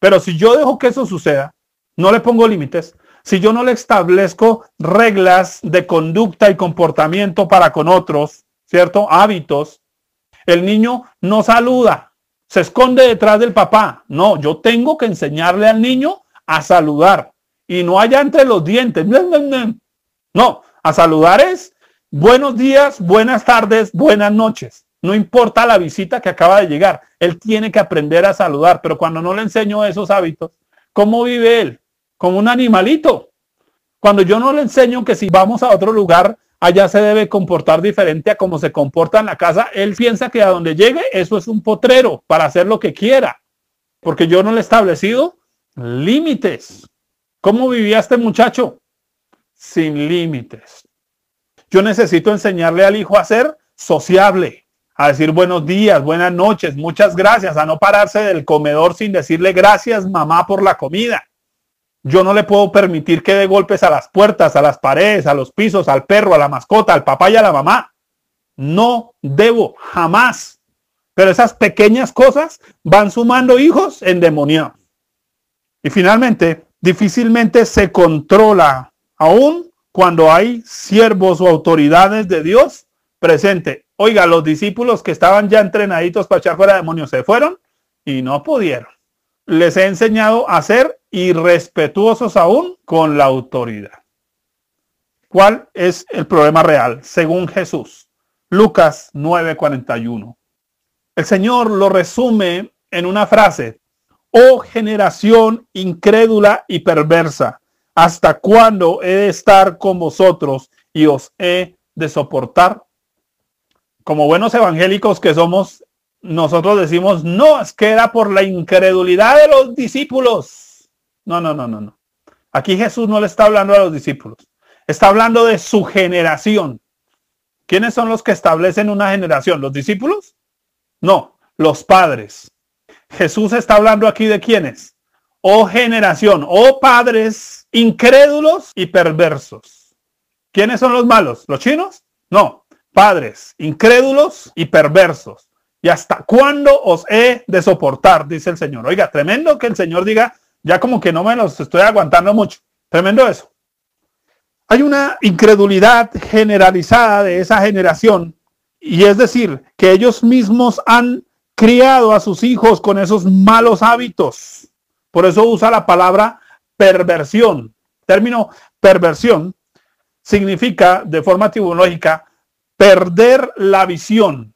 Speaker 1: Pero si yo dejo que eso suceda, no le pongo límites, si yo no le establezco reglas de conducta y comportamiento para con otros, ¿cierto? Hábitos, el niño no saluda, se esconde detrás del papá. No, yo tengo que enseñarle al niño a saludar y no allá entre los dientes. No, a saludar es buenos días, buenas tardes, buenas noches. No importa la visita que acaba de llegar, él tiene que aprender a saludar, pero cuando no le enseño esos hábitos, ¿cómo vive él? Como un animalito. Cuando yo no le enseño que si vamos a otro lugar, allá se debe comportar diferente a como se comporta en la casa, él piensa que a donde llegue eso es un potrero para hacer lo que quiera, porque yo no le he establecido límites. ¿Cómo vivía este muchacho? Sin límites. Yo necesito enseñarle al hijo a ser sociable, a decir buenos días, buenas noches, muchas gracias, a no pararse del comedor sin decirle gracias mamá por la comida. Yo no le puedo permitir que dé golpes a las puertas, a las paredes, a los pisos, al perro, a la mascota, al papá y a la mamá. No debo, jamás. Pero esas pequeñas cosas van sumando hijos en endemoniados. Y finalmente, difícilmente se controla, aún cuando hay siervos o autoridades de Dios presente. Oiga, los discípulos que estaban ya entrenaditos para echar fuera demonios se fueron y no pudieron. Les he enseñado a ser irrespetuosos aún con la autoridad. ¿Cuál es el problema real según Jesús? Lucas 9:41. El Señor lo resume en una frase. Oh generación incrédula y perversa, ¿hasta cuándo he de estar con vosotros y os he de soportar? como buenos evangélicos que somos, nosotros decimos, no, es que era por la incredulidad de los discípulos. No, no, no, no, no. Aquí Jesús no le está hablando a los discípulos. Está hablando de su generación. ¿Quiénes son los que establecen una generación? ¿Los discípulos? No, los padres. Jesús está hablando aquí de quiénes. Oh generación, oh padres incrédulos y perversos. ¿Quiénes son los malos? ¿Los chinos? No, padres, incrédulos y perversos. ¿Y hasta cuándo os he de soportar? Dice el Señor. Oiga, tremendo que el Señor diga, ya como que no me los estoy aguantando mucho. Tremendo eso. Hay una incredulidad generalizada de esa generación, y es decir, que ellos mismos han criado a sus hijos con esos malos hábitos. Por eso usa la palabra perversión. término perversión significa de forma etimológica perder la visión.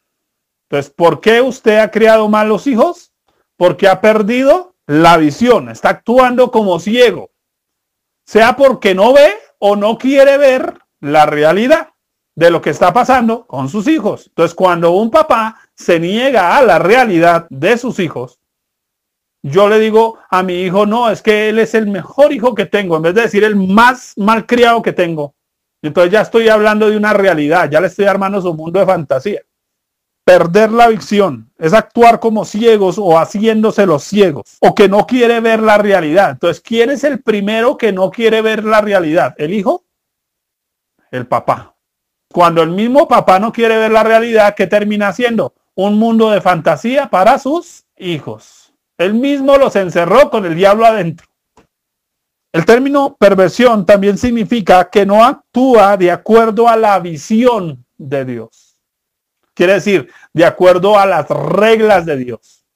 Speaker 1: Entonces, ¿por qué usted ha criado malos hijos? Porque ha perdido la visión, está actuando como ciego. Sea porque no ve o no quiere ver la realidad de lo que está pasando con sus hijos. Entonces, cuando un papá se niega a la realidad de sus hijos, yo le digo a mi hijo, no, es que él es el mejor hijo que tengo, en vez de decir el más malcriado que tengo, entonces ya estoy hablando de una realidad, ya le estoy armando su mundo de fantasía. Perder la visión es actuar como ciegos o haciéndose los ciegos o que no quiere ver la realidad. Entonces, ¿quién es el primero que no quiere ver la realidad? ¿El hijo? El papá. Cuando el mismo papá no quiere ver la realidad, ¿qué termina haciendo? Un mundo de fantasía para sus hijos. Él mismo los encerró con el diablo adentro. El término perversión también significa que no actúa de acuerdo a la visión de Dios. Quiere decir, de acuerdo a las reglas de Dios.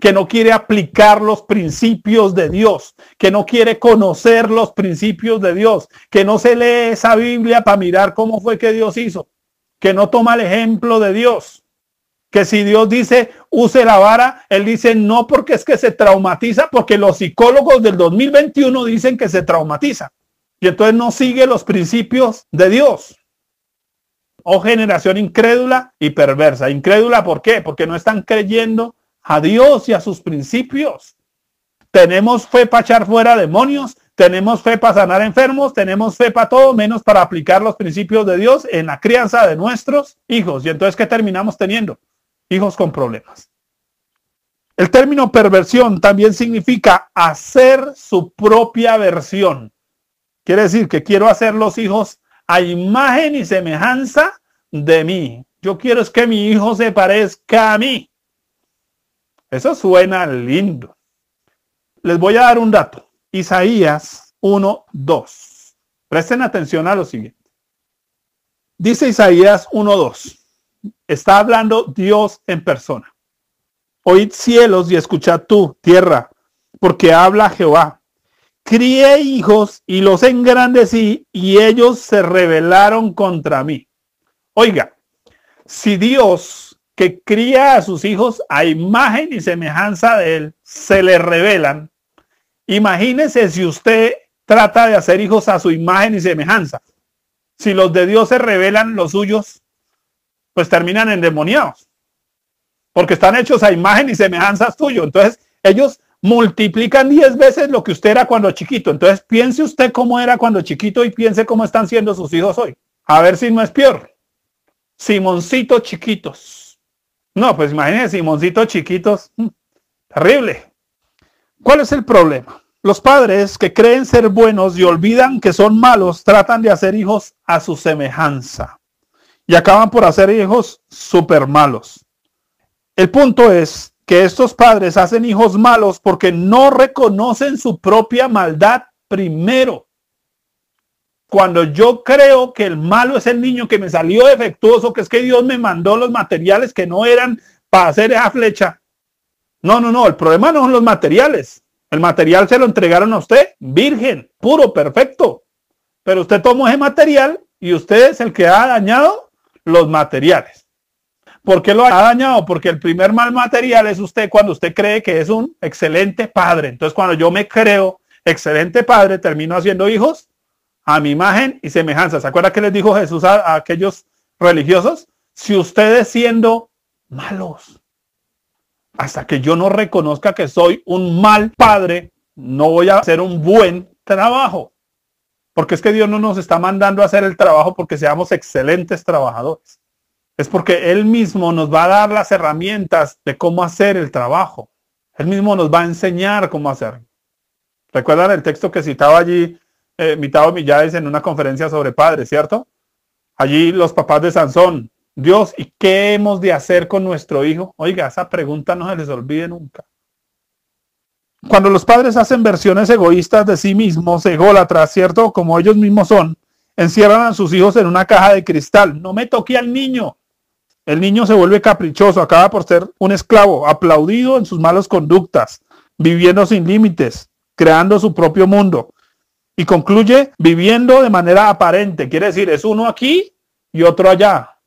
Speaker 1: Que no quiere aplicar los principios de Dios. Que no quiere conocer los principios de Dios. Que no se lee esa Biblia para mirar cómo fue que Dios hizo. Que no toma el ejemplo de Dios que si Dios dice, use la vara, él dice no porque es que se traumatiza, porque los psicólogos del 2021 dicen que se traumatiza. Y entonces no sigue los principios de Dios. O oh, generación incrédula y perversa. Incrédula, ¿por qué? Porque no están creyendo a Dios y a sus principios. Tenemos fe para echar fuera demonios, tenemos fe para sanar enfermos, tenemos fe para todo, menos para aplicar los principios de Dios en la crianza de nuestros hijos. Y entonces, ¿qué terminamos teniendo? hijos con problemas. El término perversión también significa hacer su propia versión. Quiere decir que quiero hacer los hijos a imagen y semejanza de mí. Yo quiero es que mi hijo se parezca a mí. Eso suena lindo. Les voy a dar un dato. Isaías 1, 2. Presten atención a lo siguiente. Dice Isaías 1, 2. Está hablando Dios en persona. Oíd cielos y escucha tú, tierra, porque habla Jehová. Críe hijos y los engrandecí y ellos se rebelaron contra mí. Oiga, si Dios que cría a sus hijos a imagen y semejanza de él, se le rebelan. Imagínese si usted trata de hacer hijos a su imagen y semejanza. Si los de Dios se rebelan los suyos, pues terminan endemoniados, porque están hechos a imagen y semejanzas tuyo. Entonces, ellos multiplican 10 veces lo que usted era cuando chiquito. Entonces, piense usted cómo era cuando chiquito y piense cómo están siendo sus hijos hoy. A ver si no es peor. Simoncito chiquitos. No, pues imagínense, Simoncito chiquitos. Mm, terrible. ¿Cuál es el problema? Los padres que creen ser buenos y olvidan que son malos tratan de hacer hijos a su semejanza y acaban por hacer hijos súper malos. El punto es que estos padres hacen hijos malos porque no reconocen su propia maldad primero. Cuando yo creo que el malo es el niño que me salió defectuoso, que es que Dios me mandó los materiales que no eran para hacer esa flecha. No, no, no, el problema no son los materiales. El material se lo entregaron a usted, virgen, puro, perfecto. Pero usted tomó ese material y usted es el que ha dañado los materiales. ¿Por qué lo ha dañado? Porque el primer mal material es usted cuando usted cree que es un excelente padre. Entonces, cuando yo me creo excelente padre, termino haciendo hijos a mi imagen y semejanza. ¿Se acuerda que les dijo Jesús a aquellos religiosos? Si ustedes siendo malos, hasta que yo no reconozca que soy un mal padre, no voy a hacer un buen trabajo. Porque es que Dios no nos está mandando a hacer el trabajo porque seamos excelentes trabajadores. Es porque Él mismo nos va a dar las herramientas de cómo hacer el trabajo. Él mismo nos va a enseñar cómo hacerlo. ¿Recuerdan el texto que citaba allí eh, Mitado Millares en una conferencia sobre padres, cierto? Allí los papás de Sansón. Dios, ¿y qué hemos de hacer con nuestro hijo? Oiga, esa pregunta no se les olvide nunca cuando los padres hacen versiones egoístas de sí mismos, ególatras, ¿cierto? Como ellos mismos son, encierran a sus hijos en una caja de cristal. No me toque al niño. El niño se vuelve caprichoso, acaba por ser un esclavo, aplaudido en sus malas conductas, viviendo sin límites, creando su propio mundo. Y concluye viviendo de manera aparente, quiere decir, es uno aquí y otro allá.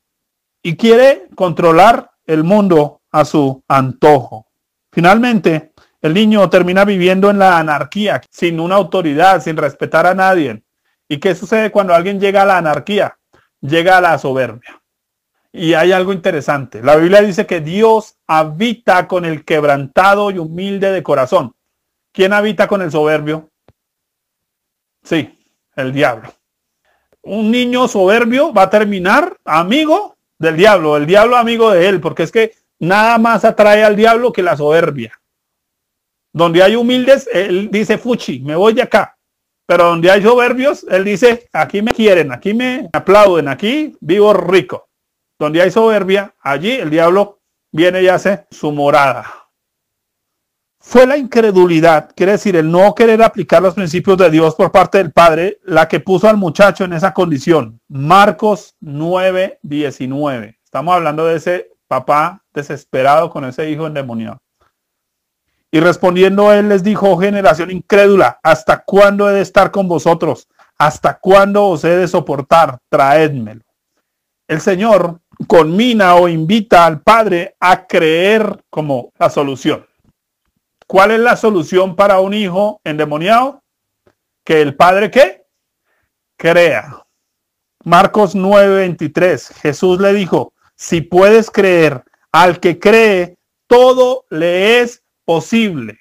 Speaker 1: Y quiere controlar el mundo a su antojo. Finalmente, el niño termina viviendo en la anarquía, sin una autoridad, sin respetar a nadie. ¿Y qué sucede cuando alguien llega a la anarquía? Llega a la soberbia. Y hay algo interesante. La Biblia dice que Dios habita con el quebrantado y humilde de corazón. ¿Quién habita con el soberbio? Sí, el diablo. Un niño soberbio va a terminar amigo del diablo, el diablo amigo de él, porque es que nada más atrae al diablo que la soberbia. Donde hay humildes, él dice, fuchi, me voy de acá. Pero donde hay soberbios, él dice, aquí me quieren, aquí me aplauden, aquí vivo rico. Donde hay soberbia, allí el diablo viene y hace su morada. Fue la incredulidad, quiere decir, el no querer aplicar los principios de Dios por parte del Padre, la que puso al muchacho en esa condición. Marcos 9, 19. Estamos hablando de ese papá desesperado con ese hijo endemoniado. Y respondiendo él les dijo, oh, generación incrédula, ¿hasta cuándo he de estar con vosotros? ¿Hasta cuándo os he de soportar? Traédmelo. El Señor conmina o invita al Padre a creer como la solución. ¿Cuál es la solución para un hijo endemoniado? Que el Padre qué? Crea. Marcos 9:23, Jesús le dijo, si puedes creer al que cree, todo le es posible.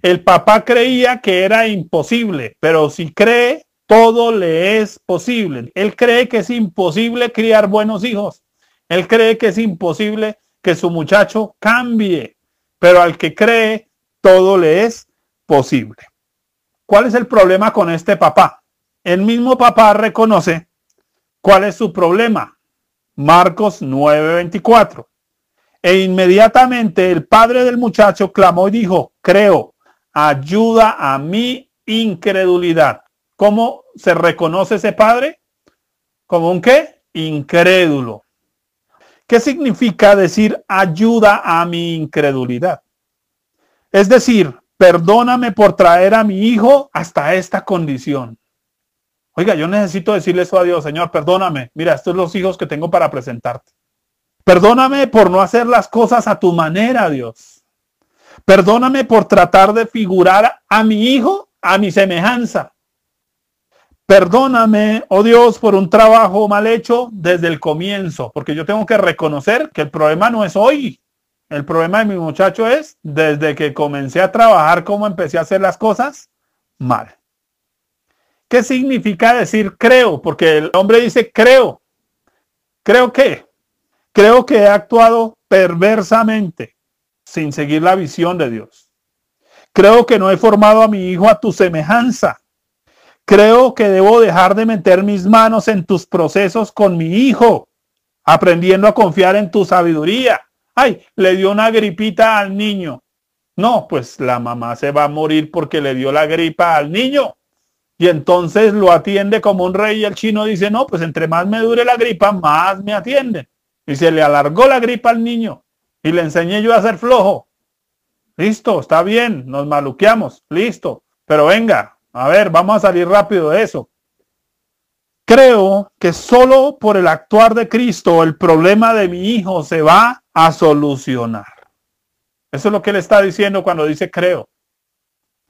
Speaker 1: El papá creía que era imposible, pero si cree, todo le es posible. Él cree que es imposible criar buenos hijos. Él cree que es imposible que su muchacho cambie, pero al que cree, todo le es posible. ¿Cuál es el problema con este papá? El mismo papá reconoce cuál es su problema. Marcos 9:24. E inmediatamente el padre del muchacho clamó y dijo, creo, ayuda a mi incredulidad. ¿Cómo se reconoce ese padre? ¿Como un qué? Incrédulo. ¿Qué significa decir ayuda a mi incredulidad? Es decir, perdóname por traer a mi hijo hasta esta condición. Oiga, yo necesito decirle eso a Dios, Señor, perdóname. Mira, estos son los hijos que tengo para presentarte. Perdóname por no hacer las cosas a tu manera, Dios. Perdóname por tratar de figurar a mi hijo a mi semejanza. Perdóname, oh Dios, por un trabajo mal hecho desde el comienzo, porque yo tengo que reconocer que el problema no es hoy. El problema de mi muchacho es desde que comencé a trabajar, como empecé a hacer las cosas mal. ¿Qué significa decir creo? Porque el hombre dice creo. ¿Creo que. Creo que he actuado perversamente sin seguir la visión de Dios. Creo que no he formado a mi hijo a tu semejanza. Creo que debo dejar de meter mis manos en tus procesos con mi hijo, aprendiendo a confiar en tu sabiduría. Ay, le dio una gripita al niño. No, pues la mamá se va a morir porque le dio la gripa al niño. Y entonces lo atiende como un rey y el chino dice, no, pues entre más me dure la gripa, más me atienden y se le alargó la gripa al niño y le enseñé yo a ser flojo. Listo, está bien, nos maluqueamos, listo. Pero venga, a ver, vamos a salir rápido de eso. Creo que solo por el actuar de Cristo el problema de mi hijo se va a solucionar. Eso es lo que él está diciendo cuando dice creo.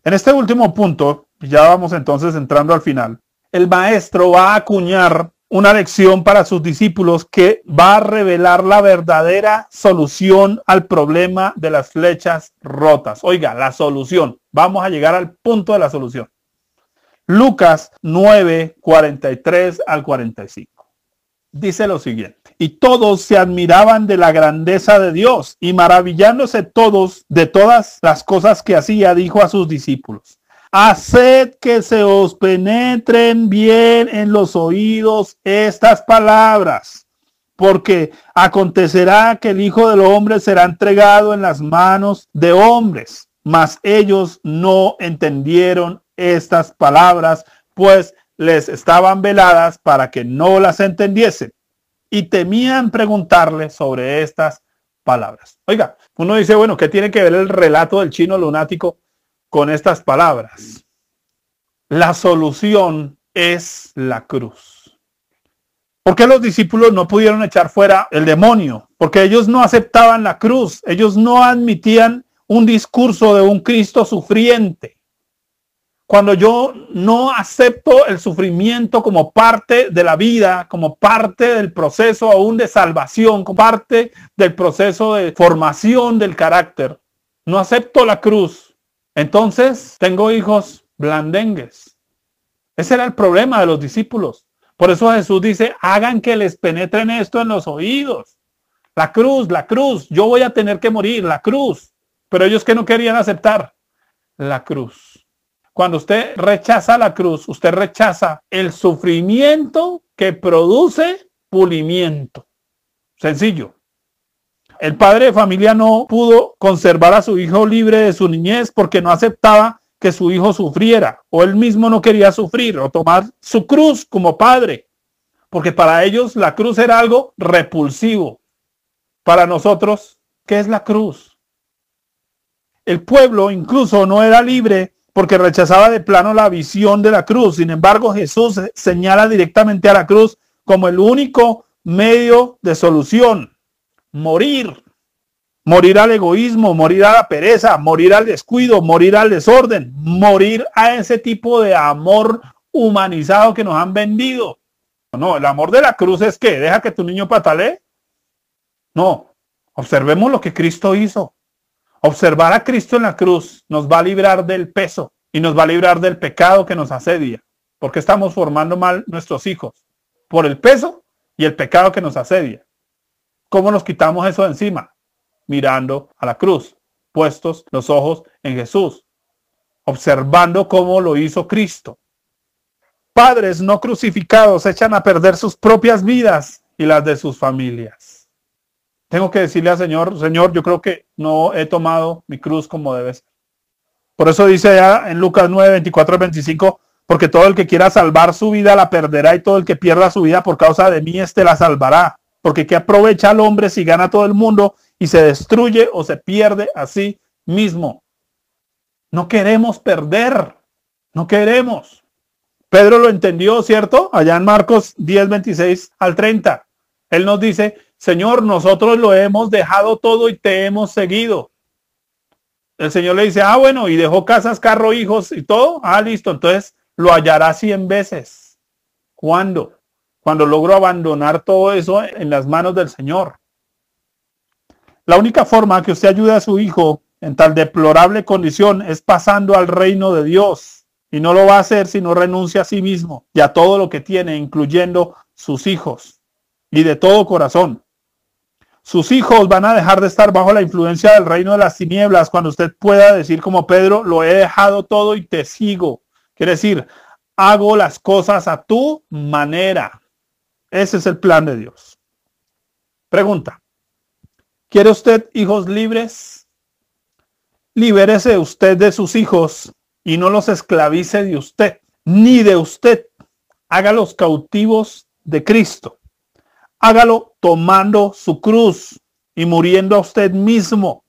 Speaker 1: En este último punto, ya vamos entonces entrando al final, el maestro va a acuñar una lección para sus discípulos que va a revelar la verdadera solución al problema de las flechas rotas. Oiga, la solución. Vamos a llegar al punto de la solución. Lucas 9, 43 al 45. Dice lo siguiente. Y todos se admiraban de la grandeza de Dios y maravillándose todos de todas las cosas que hacía, dijo a sus discípulos. Haced que se os penetren bien en los oídos estas palabras, porque acontecerá que el Hijo del Hombre será entregado en las manos de hombres. Mas ellos no entendieron estas palabras, pues les estaban veladas para que no las entendiesen y temían preguntarle sobre estas palabras. Oiga, uno dice, bueno, ¿qué tiene que ver el relato del chino lunático con estas palabras. La solución es la cruz. ¿Por qué los discípulos no pudieron echar fuera el demonio? Porque ellos no aceptaban la cruz, ellos no admitían un discurso de un Cristo sufriente. Cuando yo no acepto el sufrimiento como parte de la vida, como parte del proceso aún de salvación, como parte del proceso de formación del carácter, no acepto la cruz, entonces, tengo hijos blandengues. Ese era el problema de los discípulos. Por eso Jesús dice, hagan que les penetren esto en los oídos. La cruz, la cruz, yo voy a tener que morir, la cruz. Pero ellos que no querían aceptar, la cruz. Cuando usted rechaza la cruz, usted rechaza el sufrimiento que produce pulimiento. Sencillo. El padre de familia no pudo conservar a su hijo libre de su niñez porque no aceptaba que su hijo sufriera o él mismo no quería sufrir o tomar su cruz como padre. Porque para ellos la cruz era algo repulsivo. Para nosotros, ¿qué es la cruz? El pueblo incluso no era libre porque rechazaba de plano la visión de la cruz. Sin embargo, Jesús señala directamente a la cruz como el único medio de solución morir. Morir al egoísmo, morir a la pereza, morir al descuido, morir al desorden, morir a ese tipo de amor humanizado que nos han vendido. No, el amor de la cruz es que deja que tu niño patalee. No, observemos lo que Cristo hizo. Observar a Cristo en la cruz nos va a librar del peso y nos va a librar del pecado que nos asedia, porque estamos formando mal nuestros hijos por el peso y el pecado que nos asedia. ¿Cómo nos quitamos eso de encima? Mirando a la cruz, puestos los ojos en Jesús, observando cómo lo hizo Cristo. Padres no crucificados echan a perder sus propias vidas y las de sus familias. Tengo que decirle al Señor, Señor, yo creo que no he tomado mi cruz como debe ser. Por eso dice ya en Lucas 9, 24 25, porque todo el que quiera salvar su vida la perderá y todo el que pierda su vida por causa de mí, éste la salvará porque que aprovecha al hombre si gana todo el mundo y se destruye o se pierde a sí mismo? No queremos perder, no queremos. Pedro lo entendió, ¿cierto? Allá en Marcos 10, 26 al 30. Él nos dice, Señor, nosotros lo hemos dejado todo y te hemos seguido. El Señor le dice, ah, bueno, y dejó casas, carro, hijos y todo. Ah, listo, entonces lo hallará cien veces. ¿Cuándo? cuando logro abandonar todo eso en las manos del Señor. La única forma que usted ayude a su hijo en tal deplorable condición es pasando al reino de Dios. Y no lo va a hacer si no renuncia a sí mismo y a todo lo que tiene, incluyendo sus hijos. Y de todo corazón. Sus hijos van a dejar de estar bajo la influencia del reino de las tinieblas cuando usted pueda decir como Pedro, lo he dejado todo y te sigo. Quiere decir, hago las cosas a tu manera. Ese es el plan de Dios. Pregunta. ¿Quiere usted hijos libres? Libérese usted de sus hijos y no los esclavice de usted, ni de usted. Hágalos cautivos de Cristo. Hágalo tomando su cruz y muriendo a usted mismo,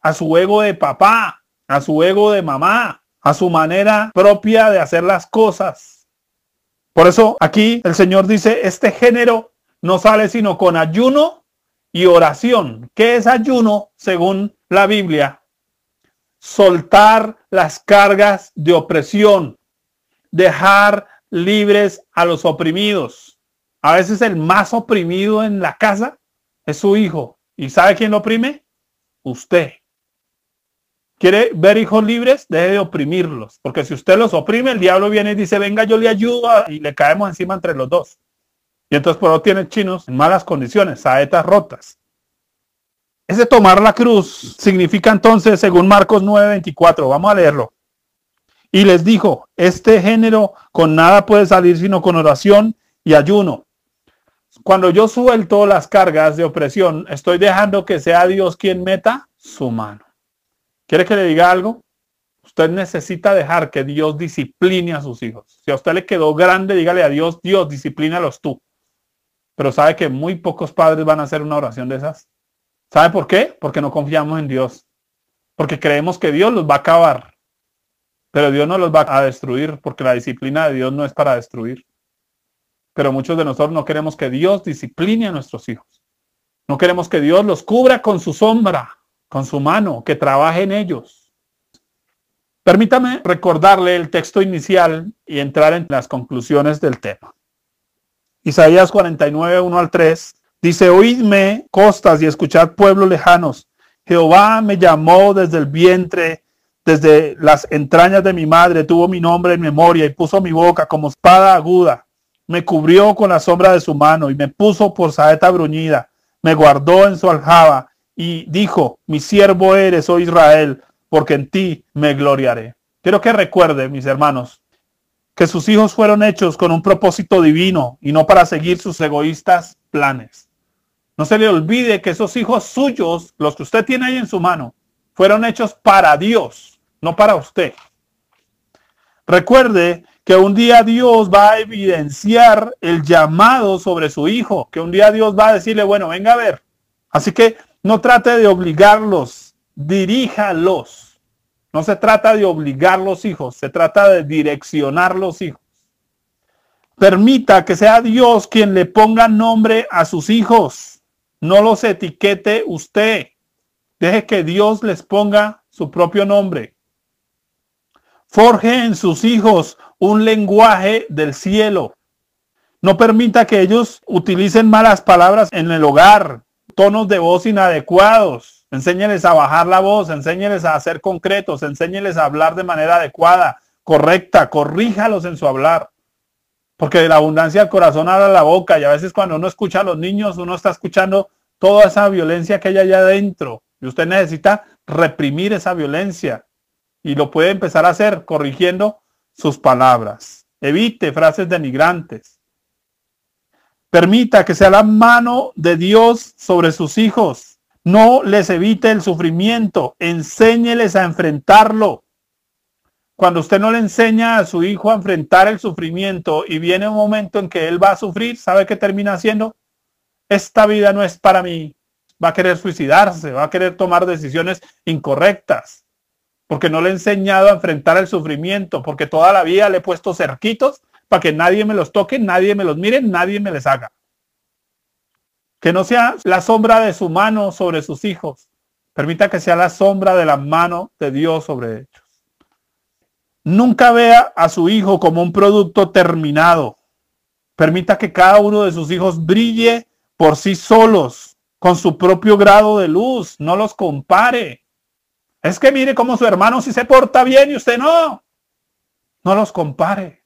Speaker 1: a su ego de papá, a su ego de mamá, a su manera propia de hacer las cosas. Por eso aquí el Señor dice, este género no sale sino con ayuno y oración. ¿Qué es ayuno según la Biblia? Soltar las cargas de opresión, dejar libres a los oprimidos. A veces el más oprimido en la casa es su hijo. ¿Y sabe quién lo oprime? Usted quiere ver hijos libres, deje de oprimirlos, porque si usted los oprime, el diablo viene y dice, venga, yo le ayudo ah, y le caemos encima entre los dos. Y entonces por eso tiene chinos en malas condiciones, saetas rotas. Ese tomar la cruz significa entonces, según Marcos 9:24, vamos a leerlo. Y les dijo, este género con nada puede salir sino con oración y ayuno. Cuando yo suelto las cargas de opresión, estoy dejando que sea Dios quien meta su mano. ¿Quiere que le diga algo? Usted necesita dejar que Dios discipline a sus hijos. Si a usted le quedó grande, dígale a Dios, Dios, disciplínalos tú. Pero sabe que muy pocos padres van a hacer una oración de esas. ¿Sabe por qué? Porque no confiamos en Dios. Porque creemos que Dios los va a acabar. Pero Dios no los va a destruir, porque la disciplina de Dios no es para destruir. Pero muchos de nosotros no queremos que Dios discipline a nuestros hijos. No queremos que Dios los cubra con su sombra con su mano, que trabaje en ellos. Permítame recordarle el texto inicial y entrar en las conclusiones del tema. Isaías 49, 1 al 3 dice, oídme costas y escuchad pueblos lejanos. Jehová me llamó desde el vientre, desde las entrañas de mi madre, tuvo mi nombre en memoria y puso mi boca como espada aguda. Me cubrió con la sombra de su mano y me puso por saeta bruñida. Me guardó en su aljaba y dijo, mi siervo eres, oh Israel, porque en ti me gloriaré. Quiero que recuerde, mis hermanos, que sus hijos fueron hechos con un propósito divino y no para seguir sus egoístas planes. No se le olvide que esos hijos suyos, los que usted tiene ahí en su mano, fueron hechos para Dios, no para usted. Recuerde que un día Dios va a evidenciar el llamado sobre su hijo, que un día Dios va a decirle, bueno, venga a ver. Así que no trate de obligarlos, diríjalos. No se trata de obligar los hijos, se trata de direccionar los hijos. Permita que sea Dios quien le ponga nombre a sus hijos. No los etiquete usted. Deje que Dios les ponga su propio nombre. Forje en sus hijos un lenguaje del cielo. No permita que ellos utilicen malas palabras en el hogar, tonos de voz inadecuados, enséñeles a bajar la voz, enséñeles a ser concretos, enséñeles a hablar de manera adecuada, correcta, corríjalos en su hablar. Porque de la abundancia del corazón habla la boca y a veces cuando uno escucha a los niños, uno está escuchando toda esa violencia que hay allá adentro y usted necesita reprimir esa violencia y lo puede empezar a hacer corrigiendo sus palabras. Evite frases denigrantes. Permita que sea la mano de Dios sobre sus hijos. No les evite el sufrimiento. Enséñeles a enfrentarlo. Cuando usted no le enseña a su hijo a enfrentar el sufrimiento y viene un momento en que él va a sufrir, ¿sabe qué termina haciendo? Esta vida no es para mí. Va a querer suicidarse, va a querer tomar decisiones incorrectas, porque no le he enseñado a enfrentar el sufrimiento, porque toda la vida le he puesto cerquitos para que nadie me los toque, nadie me los mire, nadie me les haga. Que no sea la sombra de su mano sobre sus hijos. Permita que sea la sombra de la mano de Dios sobre ellos. Nunca vea a su hijo como un producto terminado. Permita que cada uno de sus hijos brille por sí solos, con su propio grado de luz. No los compare. Es que mire cómo su hermano si se porta bien y usted no. No los compare.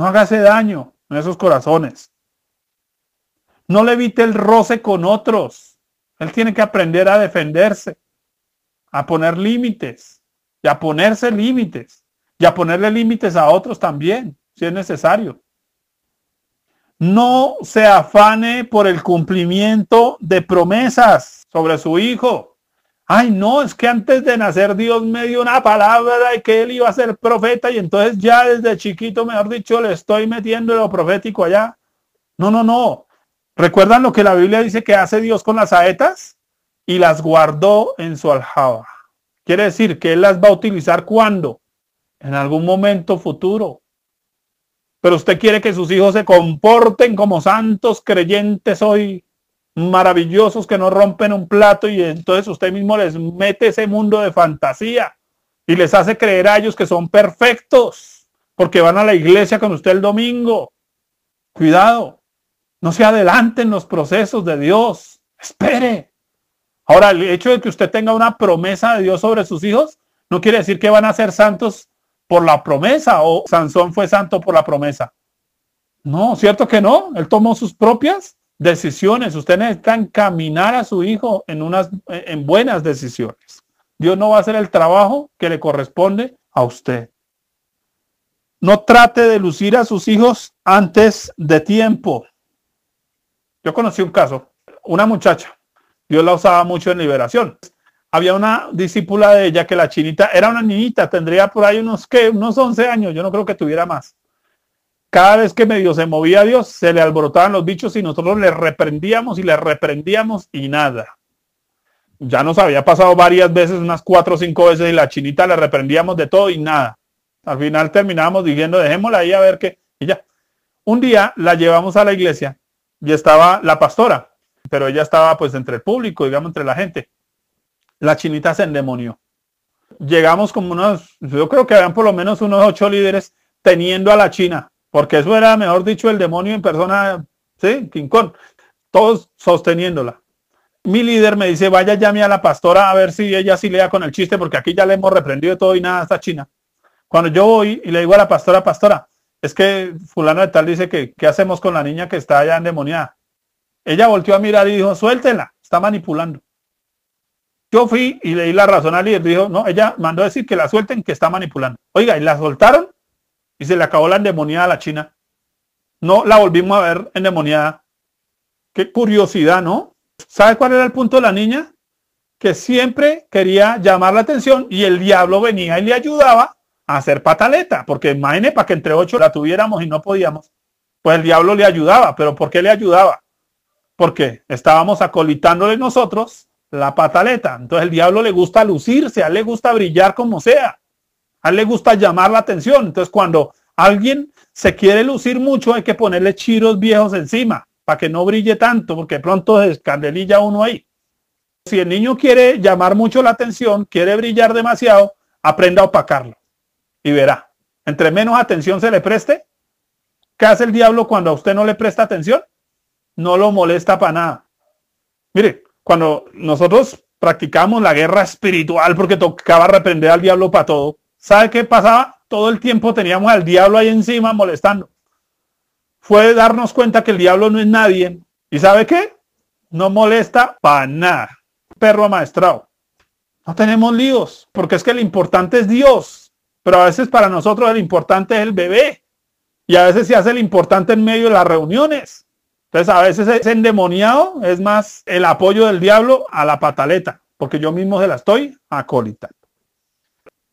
Speaker 1: No hágase daño en esos corazones. No le evite el roce con otros. Él tiene que aprender a defenderse, a poner límites y a ponerse límites y a ponerle límites a otros también, si es necesario. No se afane por el cumplimiento de promesas sobre su hijo. Ay, no, es que antes de nacer Dios me dio una palabra de que él iba a ser profeta y entonces ya desde chiquito, mejor dicho, le estoy metiendo lo profético allá. No, no, no. ¿Recuerdan lo que la Biblia dice que hace Dios con las saetas? Y las guardó en su aljaba. Quiere decir que él las va a utilizar cuando? En algún momento futuro. Pero usted quiere que sus hijos se comporten como santos creyentes hoy maravillosos que no rompen un plato y entonces usted mismo les mete ese mundo de fantasía y les hace creer a ellos que son perfectos porque van a la iglesia con usted el domingo. Cuidado, no se adelanten los procesos de Dios, espere. Ahora, el hecho de que usted tenga una promesa de Dios sobre sus hijos no quiere decir que van a ser santos por la promesa o Sansón fue santo por la promesa. No, ¿cierto que no? Él tomó sus propias decisiones. Ustedes necesitan caminar a su hijo en, unas, en buenas decisiones. Dios no va a hacer el trabajo que le corresponde a usted. No trate de lucir a sus hijos antes de tiempo. Yo conocí un caso, una muchacha, Dios la usaba mucho en liberación. Había una discípula de ella que la chinita era una niñita, tendría por ahí unos que unos 11 años, yo no creo que tuviera más. Cada vez que medio se movía a Dios, se le alborotaban los bichos y nosotros le reprendíamos y le reprendíamos y nada. Ya nos había pasado varias veces, unas cuatro o cinco veces, y la chinita le reprendíamos de todo y nada. Al final terminamos diciendo, dejémosla ahí a ver qué. Y ya. Un día la llevamos a la iglesia y estaba la pastora, pero ella estaba pues entre el público, digamos, entre la gente. La chinita se endemonió. Llegamos como unos, yo creo que habían por lo menos unos ocho líderes teniendo a la China porque eso era, mejor dicho, el demonio en persona, ¿sí? Quincón, Todos sosteniéndola. Mi líder me dice, vaya llame a la pastora a ver si ella sí lea con el chiste, porque aquí ya le hemos reprendido todo y nada hasta China. Cuando yo voy y le digo a la pastora, pastora, es que fulano de tal dice que, ¿qué hacemos con la niña que está allá endemoniada? Ella volteó a mirar y dijo, suéltela, está manipulando. Yo fui y leí la razón al líder, dijo, no, ella mandó decir que la suelten, que está manipulando. Oiga, y la soltaron y se le acabó la endemoniada a la China. No la volvimos a ver endemoniada. Qué curiosidad, ¿no? ¿Sabe cuál era el punto de la niña? Que siempre quería llamar la atención y el diablo venía y le ayudaba a hacer pataleta. Porque imagine para que entre ocho la tuviéramos y no podíamos. Pues el diablo le ayudaba. ¿Pero por qué le ayudaba? Porque estábamos acolitándole nosotros la pataleta. Entonces el diablo le gusta lucirse, a él le gusta brillar como sea. A él le gusta llamar la atención. Entonces, cuando alguien se quiere lucir mucho, hay que ponerle chiros viejos encima para que no brille tanto, porque pronto se escandelilla uno ahí. Si el niño quiere llamar mucho la atención, quiere brillar demasiado, aprenda a opacarlo y verá. Entre menos atención se le preste, ¿qué hace el diablo cuando a usted no le presta atención? No lo molesta para nada. Mire, cuando nosotros practicamos la guerra espiritual porque tocaba reprender al diablo para todo, ¿Sabe qué pasaba? Todo el tiempo teníamos al diablo ahí encima molestando. Fue darnos cuenta que el diablo no es nadie. ¿Y sabe qué? No molesta para nada. Perro amaestrado. No tenemos líos, porque es que lo importante es Dios. Pero a veces para nosotros el importante es el bebé. Y a veces se hace el importante en medio de las reuniones. Entonces a veces es endemoniado, es más el apoyo del diablo a la pataleta, porque yo mismo se la estoy acólita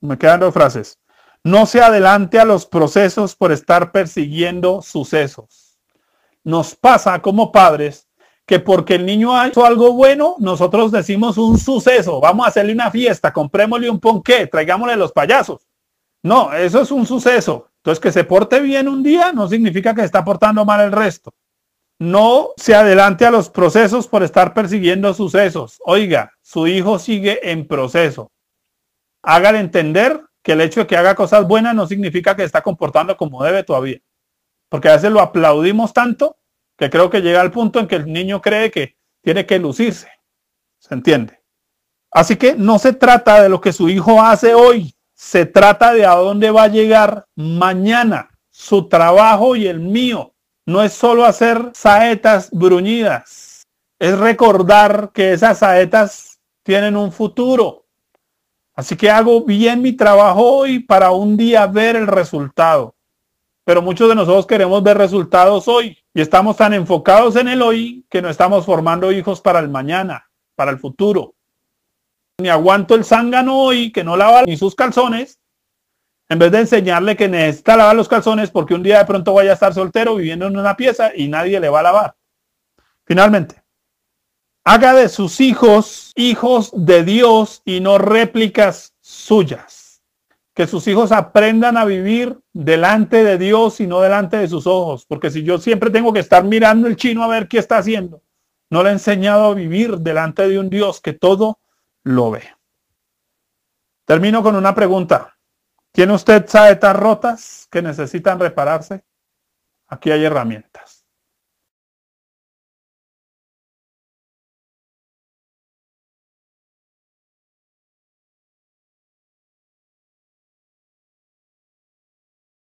Speaker 1: me quedan dos frases. No se adelante a los procesos por estar persiguiendo sucesos. Nos pasa como padres que porque el niño ha hecho algo bueno, nosotros decimos un suceso, vamos a hacerle una fiesta, comprémosle un ponqué, traigámosle los payasos. No, eso es un suceso. Entonces, que se porte bien un día no significa que se está portando mal el resto. No se adelante a los procesos por estar persiguiendo sucesos. Oiga, su hijo sigue en proceso hagan entender que el hecho de que haga cosas buenas no significa que está comportando como debe todavía. Porque a veces lo aplaudimos tanto que creo que llega al punto en que el niño cree que tiene que lucirse. ¿Se entiende? Así que no se trata de lo que su hijo hace hoy, se trata de a dónde va a llegar mañana, su trabajo y el mío. No es solo hacer saetas bruñidas, es recordar que esas saetas tienen un futuro Así que hago bien mi trabajo hoy para un día ver el resultado. Pero muchos de nosotros queremos ver resultados hoy y estamos tan enfocados en el hoy que no estamos formando hijos para el mañana, para el futuro. Ni aguanto el zángano hoy que no lava ni sus calzones, en vez de enseñarle que necesita lavar los calzones porque un día de pronto vaya a estar soltero viviendo en una pieza y nadie le va a lavar. Finalmente, Haga de sus hijos hijos de Dios y no réplicas suyas. Que sus hijos aprendan a vivir delante de Dios y no delante de sus ojos. Porque si yo siempre tengo que estar mirando el chino a ver qué está haciendo, no le he enseñado a vivir delante de un Dios que todo lo ve. Termino con una pregunta. ¿Tiene usted saetas rotas que necesitan repararse? Aquí hay herramientas.